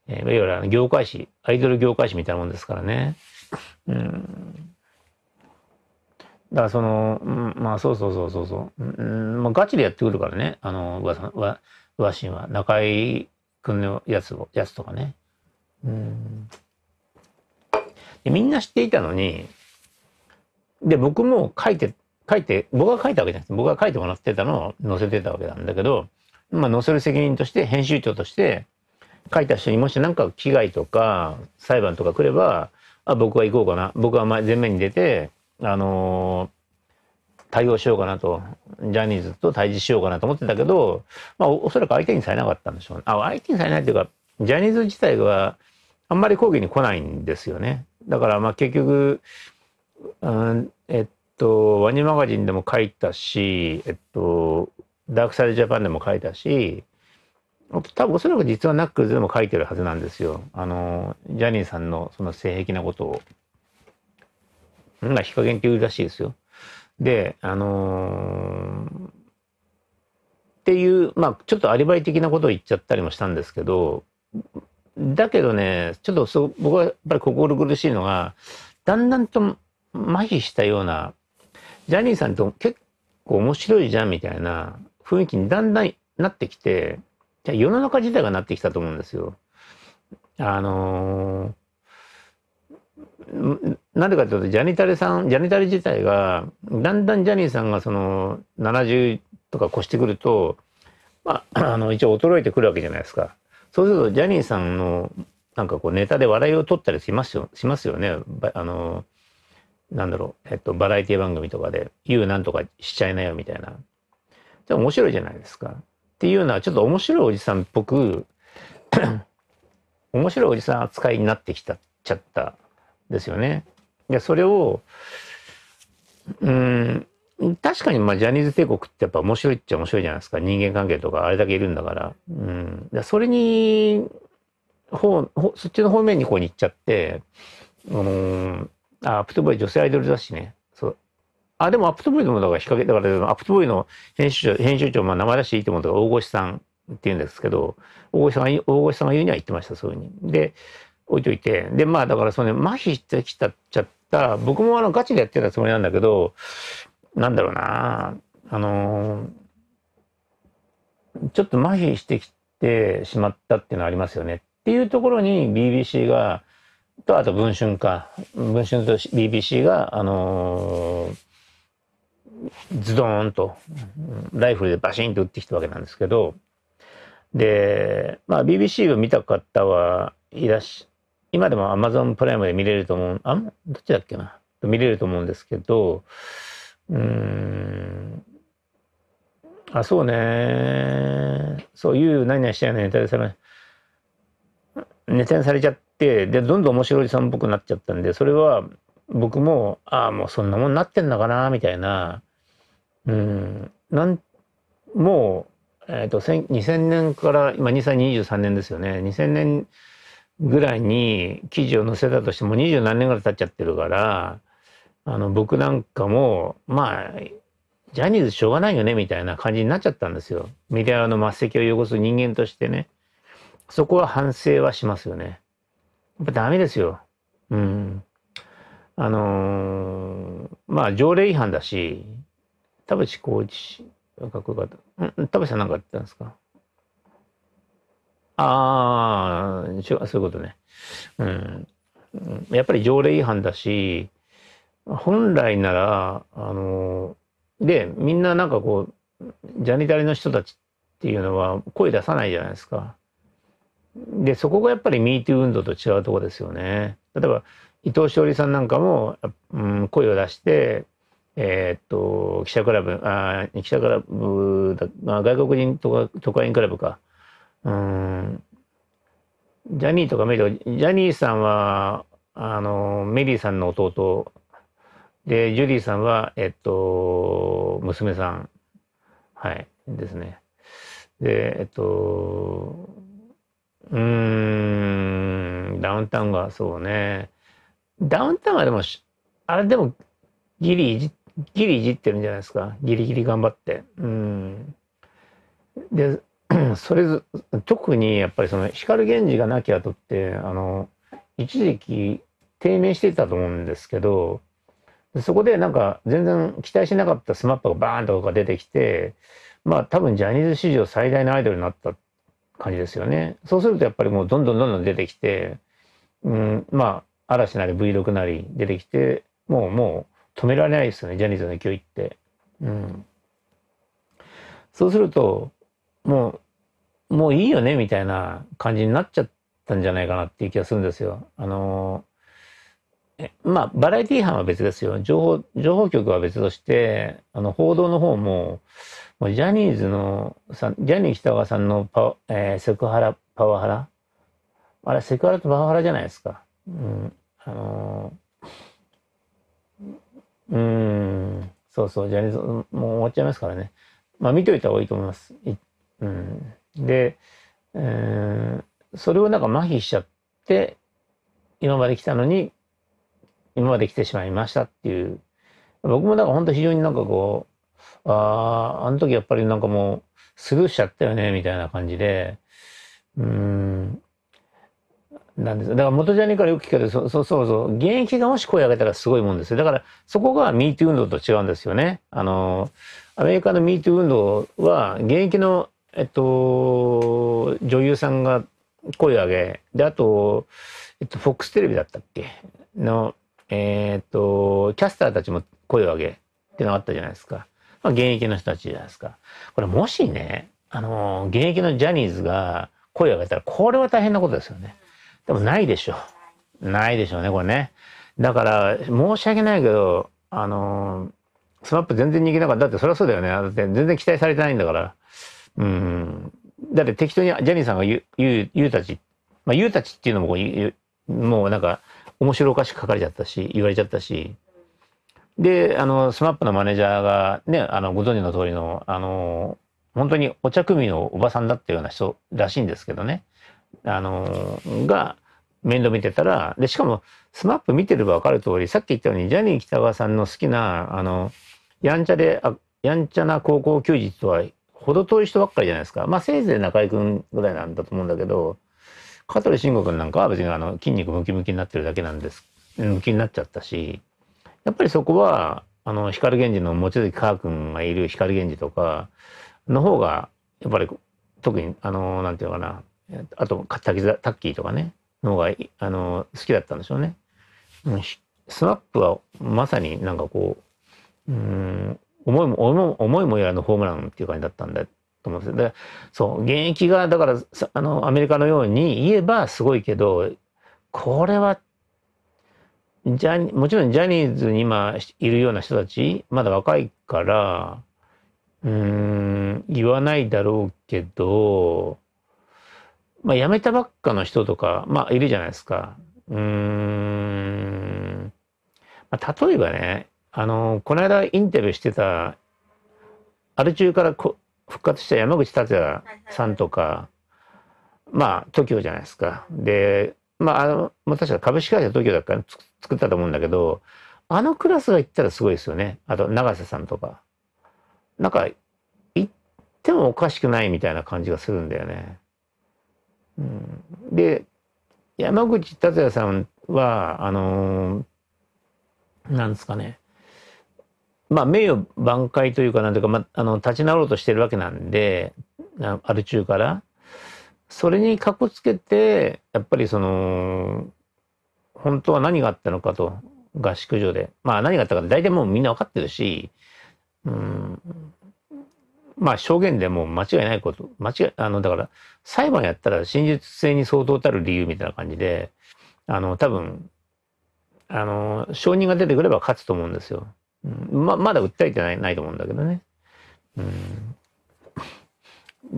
えー、いわゆる業界誌アイドル業界誌みたいなもんですからね。うん、だからその、うん、まあそうそうそうそうそう、うんまあ、ガチでやってくるからねあの和わ、和親は中井君のやつを、やつとかね。うん。で、みんな知っていたのに、で、僕も書いて、書いて、僕が書いたわけじゃなくて、僕が書いてもらってたのを載せてたわけなんだけど、まあ、載せる責任として、編集長として、書いた人にもし何か危害とか裁判とか来れば、あ僕は行こうかな。僕は前面に出て、あの対応しようかなと、ジャニーズと対峙しようかなと思ってたけど、まあ、おそらく相手にされなかったんでしょう、ね。あ、相手にされないというか、ジャニーズ自体は、あんまり抗議に来ないんですよね。だから、まあ、結局、うん、えっと、ワニマガジンでも書いたし、えっと、ダークサイドジャパンでも書いたし、多分おそらく実はナックルズでも書いてるはずなんですよ。あの、ジャニーさんのその性癖なことを。なんか、ヒカゲンっていうらしいですよ。で、あのー、っていう、まあ、ちょっとアリバイ的なことを言っちゃったりもしたんですけど、だけどね、ちょっとそ僕はやっぱり心苦しいのが、だんだんと麻痺したような、ジャニーさんと結構面白いじゃんみたいな雰囲気にだんだんなってきて、じゃ世の中自体がなってきたと思うんですよ。あのーなんでかというと、ジャニタレさん、ジャニタレ自体が、だんだんジャニーさんがその、70とか越してくると、まあ、*clears throat* あの、一応衰えてくるわけじゃないですか。そうすると、ジャニーさんの、なんかこう、ネタで笑いを取ったりしますよ、しますよね。あの、なんだろう、えっと、バラエティ番組とかで、言うなんとかしちゃいなよ、みたいな。じゃ面白いじゃないですか。っていうのは、ちょっと面白いおじさんっぽく *clears throat* 面白いおじさん扱いになってきた、ちゃった、ですよね。でそれをうん確かにまあジャニーズ帝国ってやっぱ面白いっちゃ面白いじゃないですか人間関係とかあれだけいるんだから,、うん、でそれにほほそっちの方面にこうに行っちゃって、あのー、あアップトボーイ女性アイドルだしねそうあでもアップトボーイのもだから引っ掛けだからアップトボーイの編集長編集長、まあ、名前出していいと思うとか大越さんっていうんですけど大越さんが大越さんが言うには言ってましたそういうふうに。で置いといてでまあだからその、麻痺してきたっちゃって。だから僕もあのガチでやってたつもりなんだけど、なんだろうな、あのー、ちょっと麻痺してきてしまったっていうのはありますよね。っていうところに BBC が、とあと文春か、文春と BBC が、あのー、ズドーンと、ライフルでバシンと撃ってきたわけなんですけど、で、まあ BBC を見た方はいらっし今でも Amazon プライムで見れると思う、あどっちだっけな、見れると思うんですけど、うん、あ、そうね、そういう何々したいのネタにされ、ネタにされちゃって、で、どんどん面白いさんっぽくなっちゃったんで、それは僕も、ああ、もうそんなもんなってんのかな、みたいな、うん、なん、もう、えっ、ー、と、2000年から、今2 0 23年ですよね。2000年、ぐらいに記事を載せたとしても二十何年ぐらい経っちゃってるからあの僕なんかもまあジャニーズしょうがないよねみたいな感じになっちゃったんですよメディアの末席を汚す人間としてねそこは反省はしますよねやっぱダメですようんあのー、まあ条例違反だし田淵浩一学ん、田淵さん何か言ってたんですかああ、そういうことね。うん。やっぱり条例違反だし、本来なら、あの、で、みんななんかこう、ジャニタリの人たちっていうのは声出さないじゃないですか。で、そこがやっぱり MeToo 運動と違うとこですよね。例えば、伊藤詩織さんなんかも、うん、声を出して、えー、っと、記者クラブ、あ記者クラブ外国人とか、特派員クラブか。うん、ジャニーとかメリーとか、ジャニーさんは、あの、メリーさんの弟、で、ジュリーさんは、えっと、娘さん、はい、ですね。で、えっと、うーん、ダウンタウンが、そうね。ダウンタウンはでも、あれでも、ギリいじ、ギリいじってるんじゃないですか。ギリギリ頑張って。うん。で、それ特にやっぱりその光源氏がなきとってあの一時期低迷してたと思うんですけどそこでなんか全然期待しなかった SMAP がバーンとか出てきてまあ多分ジャニーズ史上最大のアイドルになった感じですよねそうするとやっぱりもうどんどんどんどん出てきて、うん、まあ嵐なり V6 なり出てきてもうもう止められないですよねジャニーズの勢いって。うん、そうするともうもういいよねみたいな感じになっちゃったんじゃないかなっていう気がするんですよ。あのまあ、バラエティー班は別ですよ。情報、情報局は別として、あの、報道の方も、もうジャニーズのさ、ジャニー喜多川さんのパ、えー、セクハラ、パワハラあれ、セクハラとパワハラじゃないですか。うん。あのうん、そうそう、ジャニーズ、もう終わっちゃいますからね。まあ、見といた方がいいと思います。うん。で、えー、それをなんか麻痺しちゃって、今まで来たのに、今まで来てしまいましたっていう。僕もなんか本当非常になんかこう、ああ、あの時やっぱりなんかもうスルーしちゃったよね、みたいな感じで、うん、なんです。だから元ジャニからよく聞かれる、そうそうそう、現役がもし声上げたらすごいもんですよ。だからそこが MeToo 運動と違うんですよね。あの、アメリカの MeToo 運動は現役のえっと、女優さんが声を上げ、で、あと、えっと、フォックステレビだったっけの、えー、っと、キャスターたちも声を上げってのがあったじゃないですか。まあ、現役の人たちじゃないですか。これもしね、あの、現役のジャニーズが声を上げたら、これは大変なことですよね。でもないでしょう。ないでしょうね、これね。だから、申し訳ないけど、あの、スマップ全然逃げなかった。だってそれはそうだよね。だって全然期待されてないんだから。うん。だって適当にジャニーさんが言う、言う、言うたち、まあ言うたちっていうのももうなんか、面白おかしく書かれちゃったし、言われちゃったし。で、あの、スマップのマネージャーがね、あの、ご存知の通りの、あの、本当にお茶組のおばさんだったような人らしいんですけどね。あの、が、面倒見てたら、で、しかも、スマップ見てればわかる通り、さっき言ったように、ジャニー喜多川さんの好きな、あの、やんちゃで、あやんちゃな高校休日とは程遠い人ばっかりじゃないですか。まあ、せいぜい中居君ぐらいなんだと思うんだけど、香取慎吾君なんかは別にあの筋肉ムキムキになってるだけなんです。ムキになっちゃったし、やっぱりそこは、あの、光源氏の望月川君がいる光源氏とかの方が、やっぱり特に、あの、なんていうのかな、あと、タッキーとかね、の方が、あの、好きだったんでしょうね。スマップはまさになんかこう、うん、思いも思いもやらぬホームランっていう感じだったんだと思うんですよ。でそう現役がだからあのアメリカのように言えばすごいけどこれはジャもちろんジャニーズに今いるような人たちまだ若いからうん言わないだろうけど、まあ、辞めたばっかの人とか、まあ、いるじゃないですか。うん、まあ、例えばねあのこの間インタビューしてたアル中から復活した山口達也さんとか、まあ TOKIO じゃないですかでまああの確か株式会社 TOKIO だたら作ったと思うんだけどあのクラスが行ったらすごいですよねあと永瀬さんとかなんか行ってもおかしくないみたいな感じがするんだよね。うん、で山口達也さんはあのー、なんですかねまあ、名誉挽回というか、なんというか、まあ、あの、立ち直ろうとしてるわけなんで、ある中から。それにかこつけて、やっぱりその、本当は何があったのかと、合宿所で。まあ、何があったか大体もうみんな分かってるし、うん、まあ、証言でも間違いないこと、間違い、あの、だから、裁判やったら真実性に相当たる理由みたいな感じで、あの、多分、あの、証人が出てくれば勝つと思うんですよ。うん、ままだ訴えてないないと思うんだけどね。うん、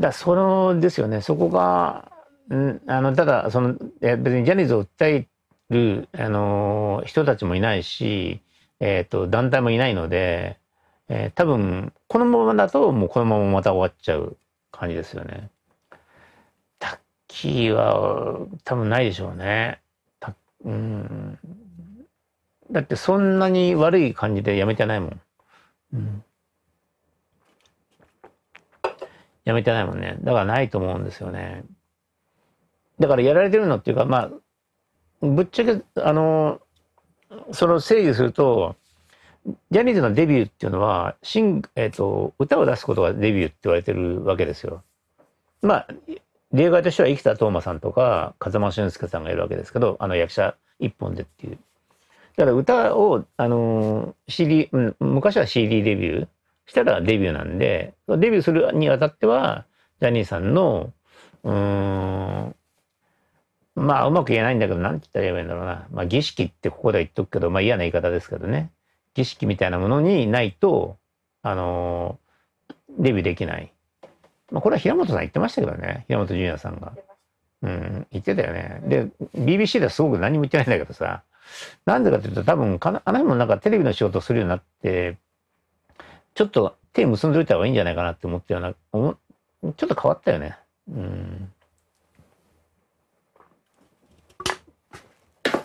だそのですよねそこが、うん、あのただその別にジャニーズを訴える、あの人たちもいないし、えーと、と団体もいないので、えー、多分このままだともうこのまままた終わっちゃう感じですよね。タッキーは多分ないでしょうね。うんだってそんなに悪い感じでやめてないもん。うん。めてないもんね。だからないと思うんですよね。だからやられてるのっていうか、まあ、ぶっちゃけ、あの、その整理すると、ジャニーズのデビューっていうのは、シえっ、ー、と、歌を出すことがデビューって言われてるわけですよ。まあ、例外としては生田斗真さんとか、風間俊介さんがいるわけですけど、あの役者一本でっていう。だから歌を、あの CD、うん、昔は CD デビューしたらデビューなんで、デビューするにあたっては、ジャニーさんの、うん、まあ、うまく言えないんだけど、なんて言ったら言えばいいんだろうな。まあ、儀式ってここでは言っとくけど、まあ嫌な言い方ですけどね。儀式みたいなものにないと、あのデビューできない。まあ、これは平本さん言ってましたけどね。平本淳也さんが。うん、言ってたよね。で、BBC ではすごく何も言ってないんだけどさ。なんでかというと多分かあの日もなんかテレビの仕事するようになってちょっと手結んどいた方がいいんじゃないかなって思ったようなちょっと変わったよね。うん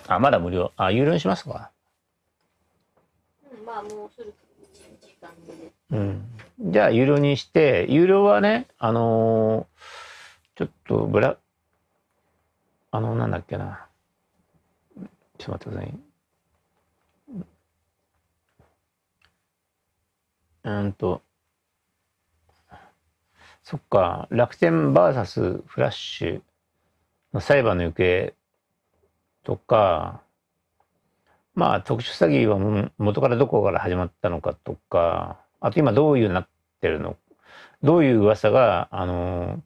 あ、まだ無料。あ、有料にしますか。うん、まあ、もうする時間で。うん。じゃあ、有料にして、有料はね、あのー、ちょっと、ブラ、あの、なんだっけな。ちょっと待ってください。うんと、そっか、楽天 VS フラッシュの裁判の行方とか、まあ特殊詐欺は元からどこから始まったのかとか、あと今どういうなってるの、どういう噂が、あの、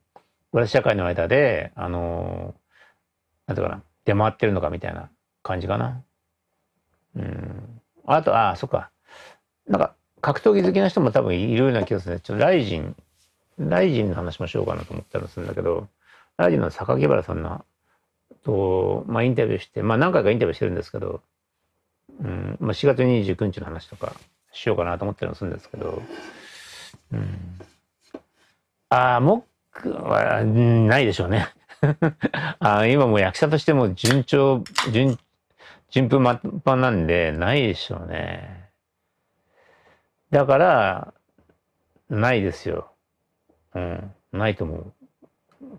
私社会の間で、あの、なんていうかな、出回ってるのかみたいな感じかな。うん。あと、ああ、そっか。なんか、格闘技好きな人も多分いるような気がするね。ちょっとライジン、ライジンの話もしようかなと思ったりするんだけど、ライジンの榊原さんなと、まあ、インタビューして、まあ、何回かインタビューしてるんですけど、うん、まあ、4月29日の話とかしようかなと思ったりするんですけど、うん。ああ、もは、ないでしょうね *laughs* あ今も役者としても順調順順風満帆なんで、ないでしょうね。だから、ないですよ。うん。ないと思う。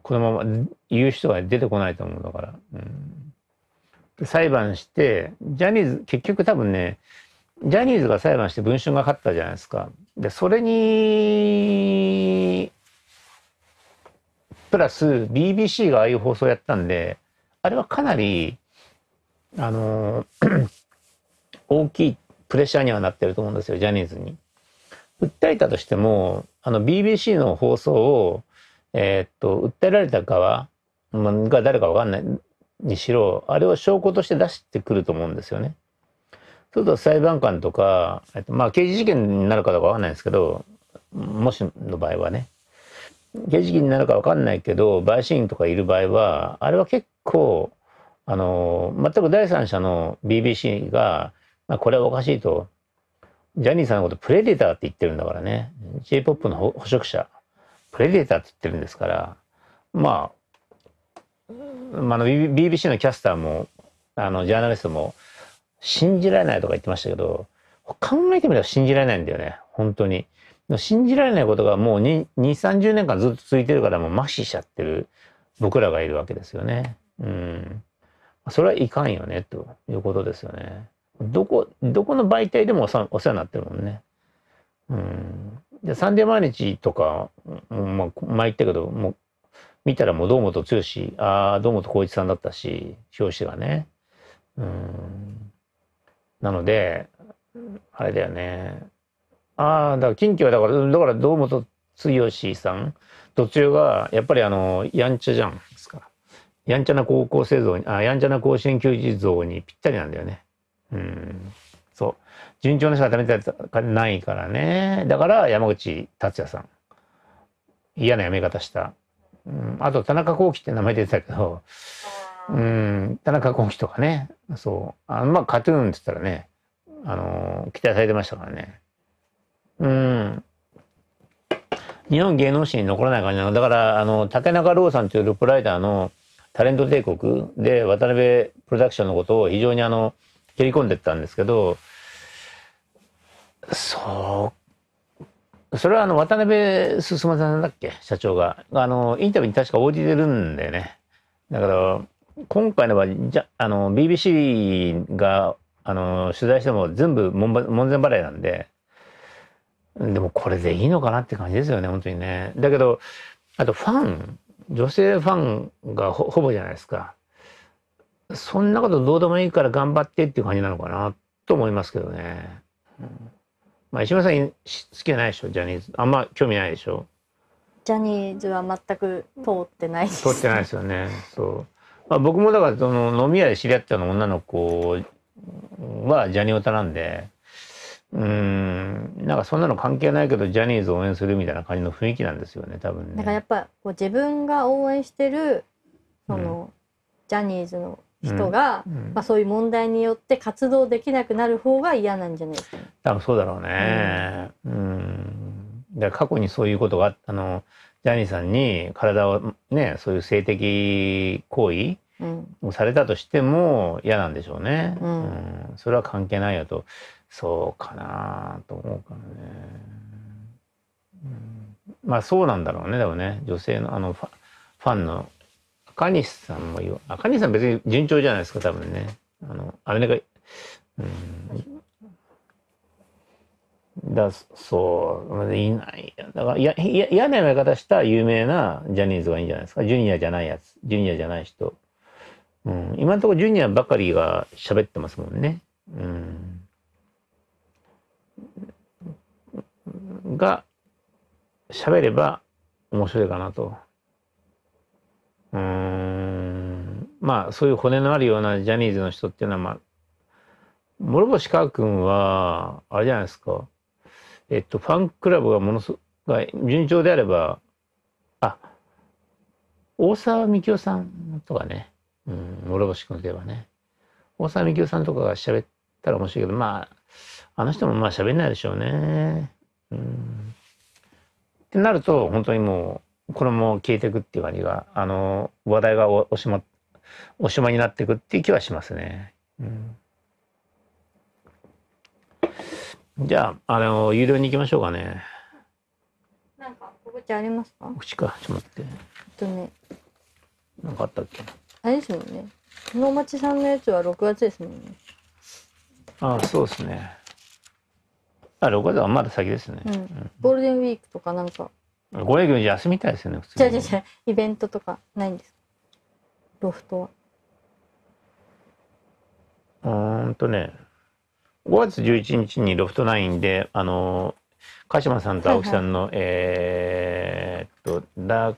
このまま言う人が出てこないと思うだから。うん、裁判して、ジャニーズ、結局多分ね、ジャニーズが裁判して文春が勝ったじゃないですか。で、それに、プラス BBC がああいう放送やったんで、あれはかなりあの *clears throat* 大きいプレッシャーにはなってると思うんですよ、ジャニーズに。訴えたとしても、あの BBC の放送を、えー、っと、訴えられた側が誰かわかんないにしろ、あれを証拠として出してくると思うんですよね。そうすると裁判官とか、えっと、まあ刑事事件になるかどうかわかんないですけど、もしの場合はね。刑事事件になるかわかんないけど、陪審員とかいる場合は、あれは結構、あの全く第三者の BBC が、まあ、これはおかしいとジャニーさんのことプレデターって言ってるんだからね j p o p の捕食者プレデターって言ってるんですからまあ、まあの BBC のキャスターもあのジャーナリストも信じられないとか言ってましたけど考えてみれば信じられないんだよね本当に。信じられないことがもう2、30年間ずっと続いてるからもう麻痺しちゃってる僕らがいるわけですよね。うん。それはいかんよねということですよね。どこ、どこの媒体でもお世話になってるもんね。うん。で、サンデー毎日とか、まあ、前言ったけど、もう、見たらもう堂本剛、ああ、堂本光一さんだったし、表紙がね。うん。なので、あれだよね。ああ、だから近畿はだから、だから堂本剛さん、途中が、やっぱりあの、やんちゃじゃん。やんちゃな高校生像にあやんちゃな甲子園球児像にぴったりなんだよね。うんそう順調な人が食べてないからねだから山口達也さん嫌な辞め方した、うん、あと田中幸喜って名前出てたけど、うん、田中幸喜とかねそうあまあカトゥーンって言ったらねあの期待されてましたからね。うん日本芸能史に残らない感じなのだからあの竹中朗さんというルップライターのタレント帝国で渡辺プロダクションのことを非常にあの蹴り込んでったんですけどそうそれはあの渡辺進さんだっけ社長があのインタビューに確か応じてるんだよねだから今回の場合じゃあの BBC があの取材しても全部門門前払いなんででもこれでいいのかなって感じですよね本当にねだけどあとファン女性ファンがほぼじゃないですかそんなことどうでもいいから頑張ってっていう感じなのかなと思いますけどね、まあ石村さん好きじゃないでしょジャニーズあんま興味ないでしょジャニーズは全く通ってないです、通ってないですよねそう、まあ、僕もだからその飲み屋で知り合ったの女の子はジャニオタなんでうん、なんかそんなの関係ないけどジャニーズ応援するみたいな感じの雰囲気なんですよね多分ね。だからやっぱこう自分が応援してるその、うん、ジャニーズの人が、うん、まあ、そういう問題によって活動できなくなる方が嫌なんじゃないですか、多分そうだろうね。うん、で過去にそういうことがあのジャニーさんに体をねそういう性的行為をされたとしても嫌なんでしょうね。うん、それは関係ないよと。そうかなと思うからね、うん、まあそうなんだろうねでもね女性のあのファンの赤西さんも言う赤西さん別に順調じゃないですか多分ねあのアメリカうんだそういないだから嫌なやめ方した有名なジャニーズがいいんじゃないですかジュニアじゃないやつジュニアじゃない人、うん、今のところジュニアばかりが喋ってますもんねうんが喋れば面白いかなと。うーん。まあ、そういう骨のあるようなジャニーズの人っていうのは、まあ、諸星川君は、あれじゃないですか。えっと、ファンクラブがものすごい、順調であれば、あ、大沢みきおさんとかね、うん、諸星君といえばね、大沢みきおさんとかが喋ったら面白いけど、まあ、あの人もまあ喋んないでしょうね。うん。ってなると本当にもうこれも消えていくっていう感じがあの話題がおおしまおしまいになっていくっていう気はしますね。うんじゃあ、あの、有料に行きましょうかね。なんか、告知ありますか告知か、ちょっと待って。えっとね。なんかあったっけあれですもんね。この町さんのやつは6月ですもんね。ああ、そうですね。あ、6月はまだ先ですね。うん、ゴールデンウィークとかなんか。ゴ営業デ休みたいですよね、普通じゃじゃじゃイベントとかないんですロフトは。うんとね、5月11日にロフト9で、あの、鹿島さんと青木さんの、はいはい、えー、っと、ダ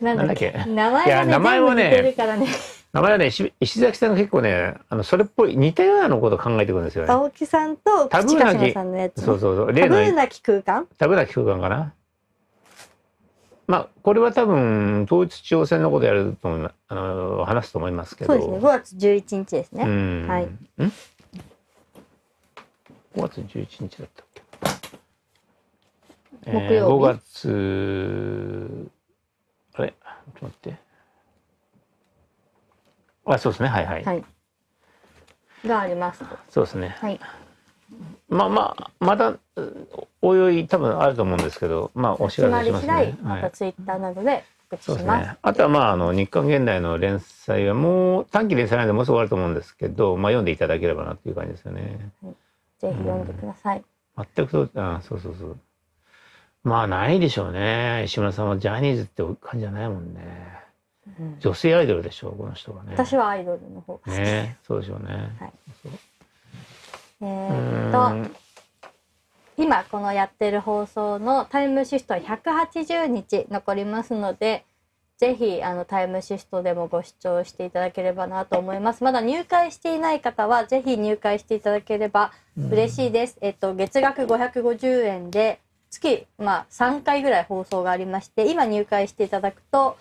なんだっけ名前が、ね、名前もね名前はね石崎さんが結構ねあのそれっぽい似たようなこと考えてくるんですよね青木さんとタブーなさんのやつ、そうそうそうタブーなき空間タブーなき空間かなまあこれは多分統一地方選のことやると思あの話すと思いますけどそうですね5月11日ですねはい、ん5月11日だったっけ木曜日、えー、5月あれちょっと待ってあそうですねはいはい、はい、がありますそうですねはいまあまあまだおよい多分あると思うんですけどまあお知らせしますねはい、またツイッターなどでそうですね、あとはまああの日刊現代の連載はもう短期連載なんでもうすぐ終わると思うんですけど、まあ、読んでいただければなっていう感じですよね。ぜひ読んでください。うん、全くそうあそうそうそうまあないでしょうね石村さんはジャニーズって感じじゃないもんね。女性アイドルでしょうこの人はね私はアイドルの方がねそうでしょうね、はい、えー、っと今このやってる放送のタイムシフト180日残りますのでぜひあのタイムシフトでもご視聴していただければなと思いますまだ入会していない方はぜひ入会していただければ嬉しいです、えっと月額550円で月、まあ、3回ぐらい放送がありまして今入会していただくと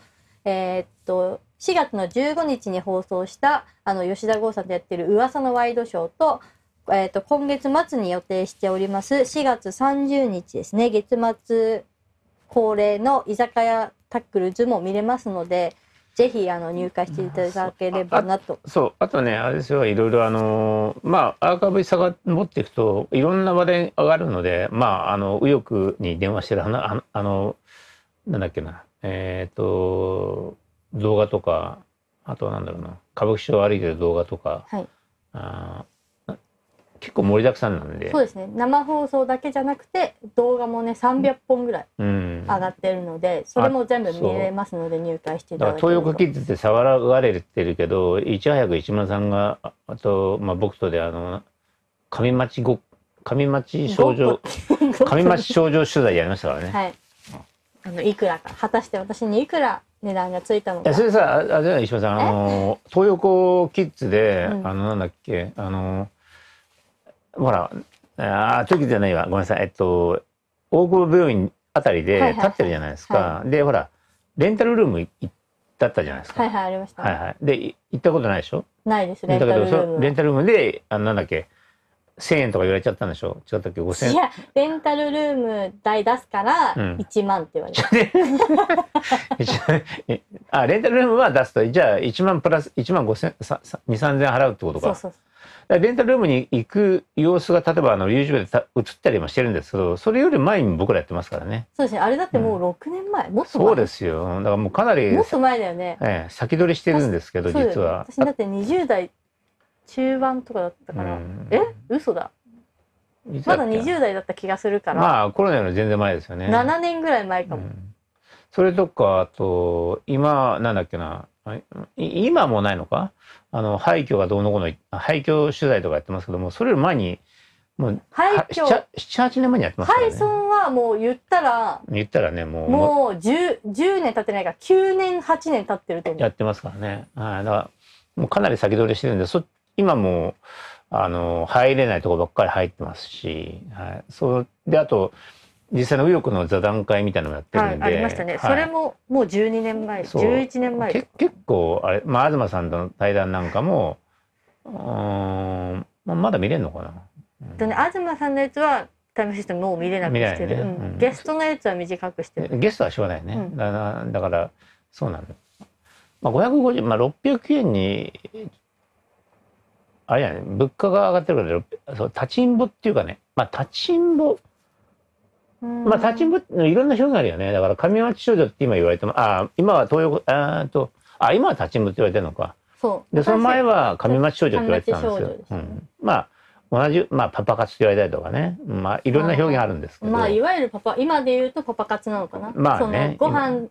えー、っと、4月の15日に放送した、あの、吉田剛さんとやってる噂のワイドショーと、えー、っと、今月末に予定しております、4月30日ですね、月末恒例の居酒屋タックルズも見れますので、ぜひあの入会していただければなと。そうあとねあれですよいろいろあのまあアーカイブ下が持っていくといろんな話題上がるのでまああの右翼に電話してるあのあのなんだっけなえっ、ー、と動画とかあとなんだろうな歌舞伎町を歩いてる動画とか、はい、あ結構盛りだくさんなんでそうですね生放送だけじゃなくて動画もね300本ぐらい上がってるので、うん、それも全部見れますので入会していただける東洋キッズって触られてるけどいち早く石村さんがあと、まあ、僕とであの上町ご上町症状、上町症状取材やりましたからね。はいあのいくらか果たして私にいくら値段がついたのかそれさあれじゃない石破さんあの東横キッズで、あのなんだっけあのほらああ、時じゃないわごめんなさいえっと大久保病院あたりで立ってるじゃないですか、でほらレンタルルームだったじゃないですかはいはいありました、はいはい、で行ったことないでしょないですレンタルルームレンタルルームであの、なんだっけ1000円とか言われちゃったんでしょ違ったっけ5000円いやレンタルルーム代出すから1万って言われた、*laughs* あレンタルルームは出すとじゃあ1万プラス1万50002000円払うってことかそうそうそうレンタルルームに行く様子が例えばあの YouTube で映ったりもしてるんですけどそれより前に僕らやってますからねそうですねあれだってもう6年前、うん、もっと前そうですよだからもうかなりもっと前だよね、ええ、先取りしてるんですけど実は私だって20代中盤とかだったから、うん、え嘘だまだ20代だった気がするからまあコロナより全然前ですよね7年ぐらい前かも、うん、それとかあと今なんだっけな今もないのかあの廃墟がどうのこうの廃墟取材とかやってますけどもそれより前にもう78年前にやってますからね廃村はもう言ったら言ったらねもうもう 10, 10年経ってないから9年8年経ってると思うやってますからねはいだからもうかなり先取りしてるんでそ今もあの入れないとこばっかり入ってますし、はい、そうであと実際の右翼の座談会みたいなのもやってるんで、はい、ありましたね、はい、それももう12年前11年前結構あれ、まあ、東さんとの対談なんかもうん、まあ、まだ見れるのかな、うん、ね東さんのやつはタイムシステムもう見れなくしてる、ねうん、ゲストのやつは短くしてるゲストはしょうがないね、うん、だだからそうなんだ、まあ、550、まあ、609円にあれやね物価が上がってるからそう立ちんぼっていうかねまあ立ちんぼまあ立ちんぼっていろんな表現あるよねだから上町少女って今言われてもあ今は東横あとあ今は立ちんぼって言われてるのかそうでその前は上町少女って言われてたんですよ、ねうん、まあ同じ、まあ、パパ活って言われたりとかね、まあ、いろんな表現あるんですけどまあいわゆるパパ今で言うとパパ活なのかな、まあね、そのご飯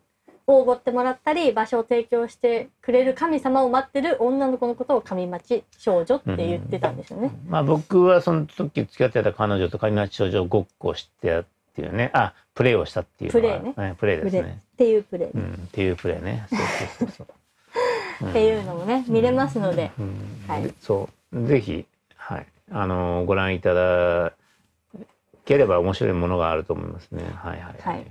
をおごってもらったり場所を提供してくれる神様を待ってる女の子のことを神待ち少女って言ってたんですよね、うん、まあ、僕はその時付き合ってた彼女と神待ち少女ごっこしてやっていうねあプレイをしたっていうプレイね、ね、プレイですねっていうプレイ、うん、っていうプレイねそうそうそうそう *laughs* っていうのもね見れますので、はい、そうぜひ、はい、あのご覧いただければ面白いものがあると思いますね。はいはい、はい、はい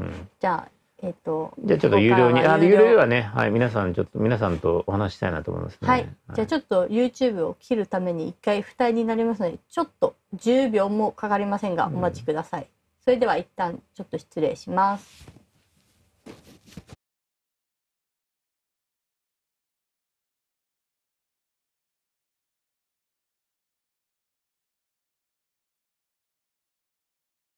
うん、じゃあえっ、とじゃあちょっと有料にあ有料はね、はい、皆さんちょっと皆さんとお話したいなと思いますね。はい、じゃあちょっと YouTube を切るために一回負担になりますのでちょっと10秒もかかりませんがお待ちください。うん、それでは一旦ちょっと失礼します。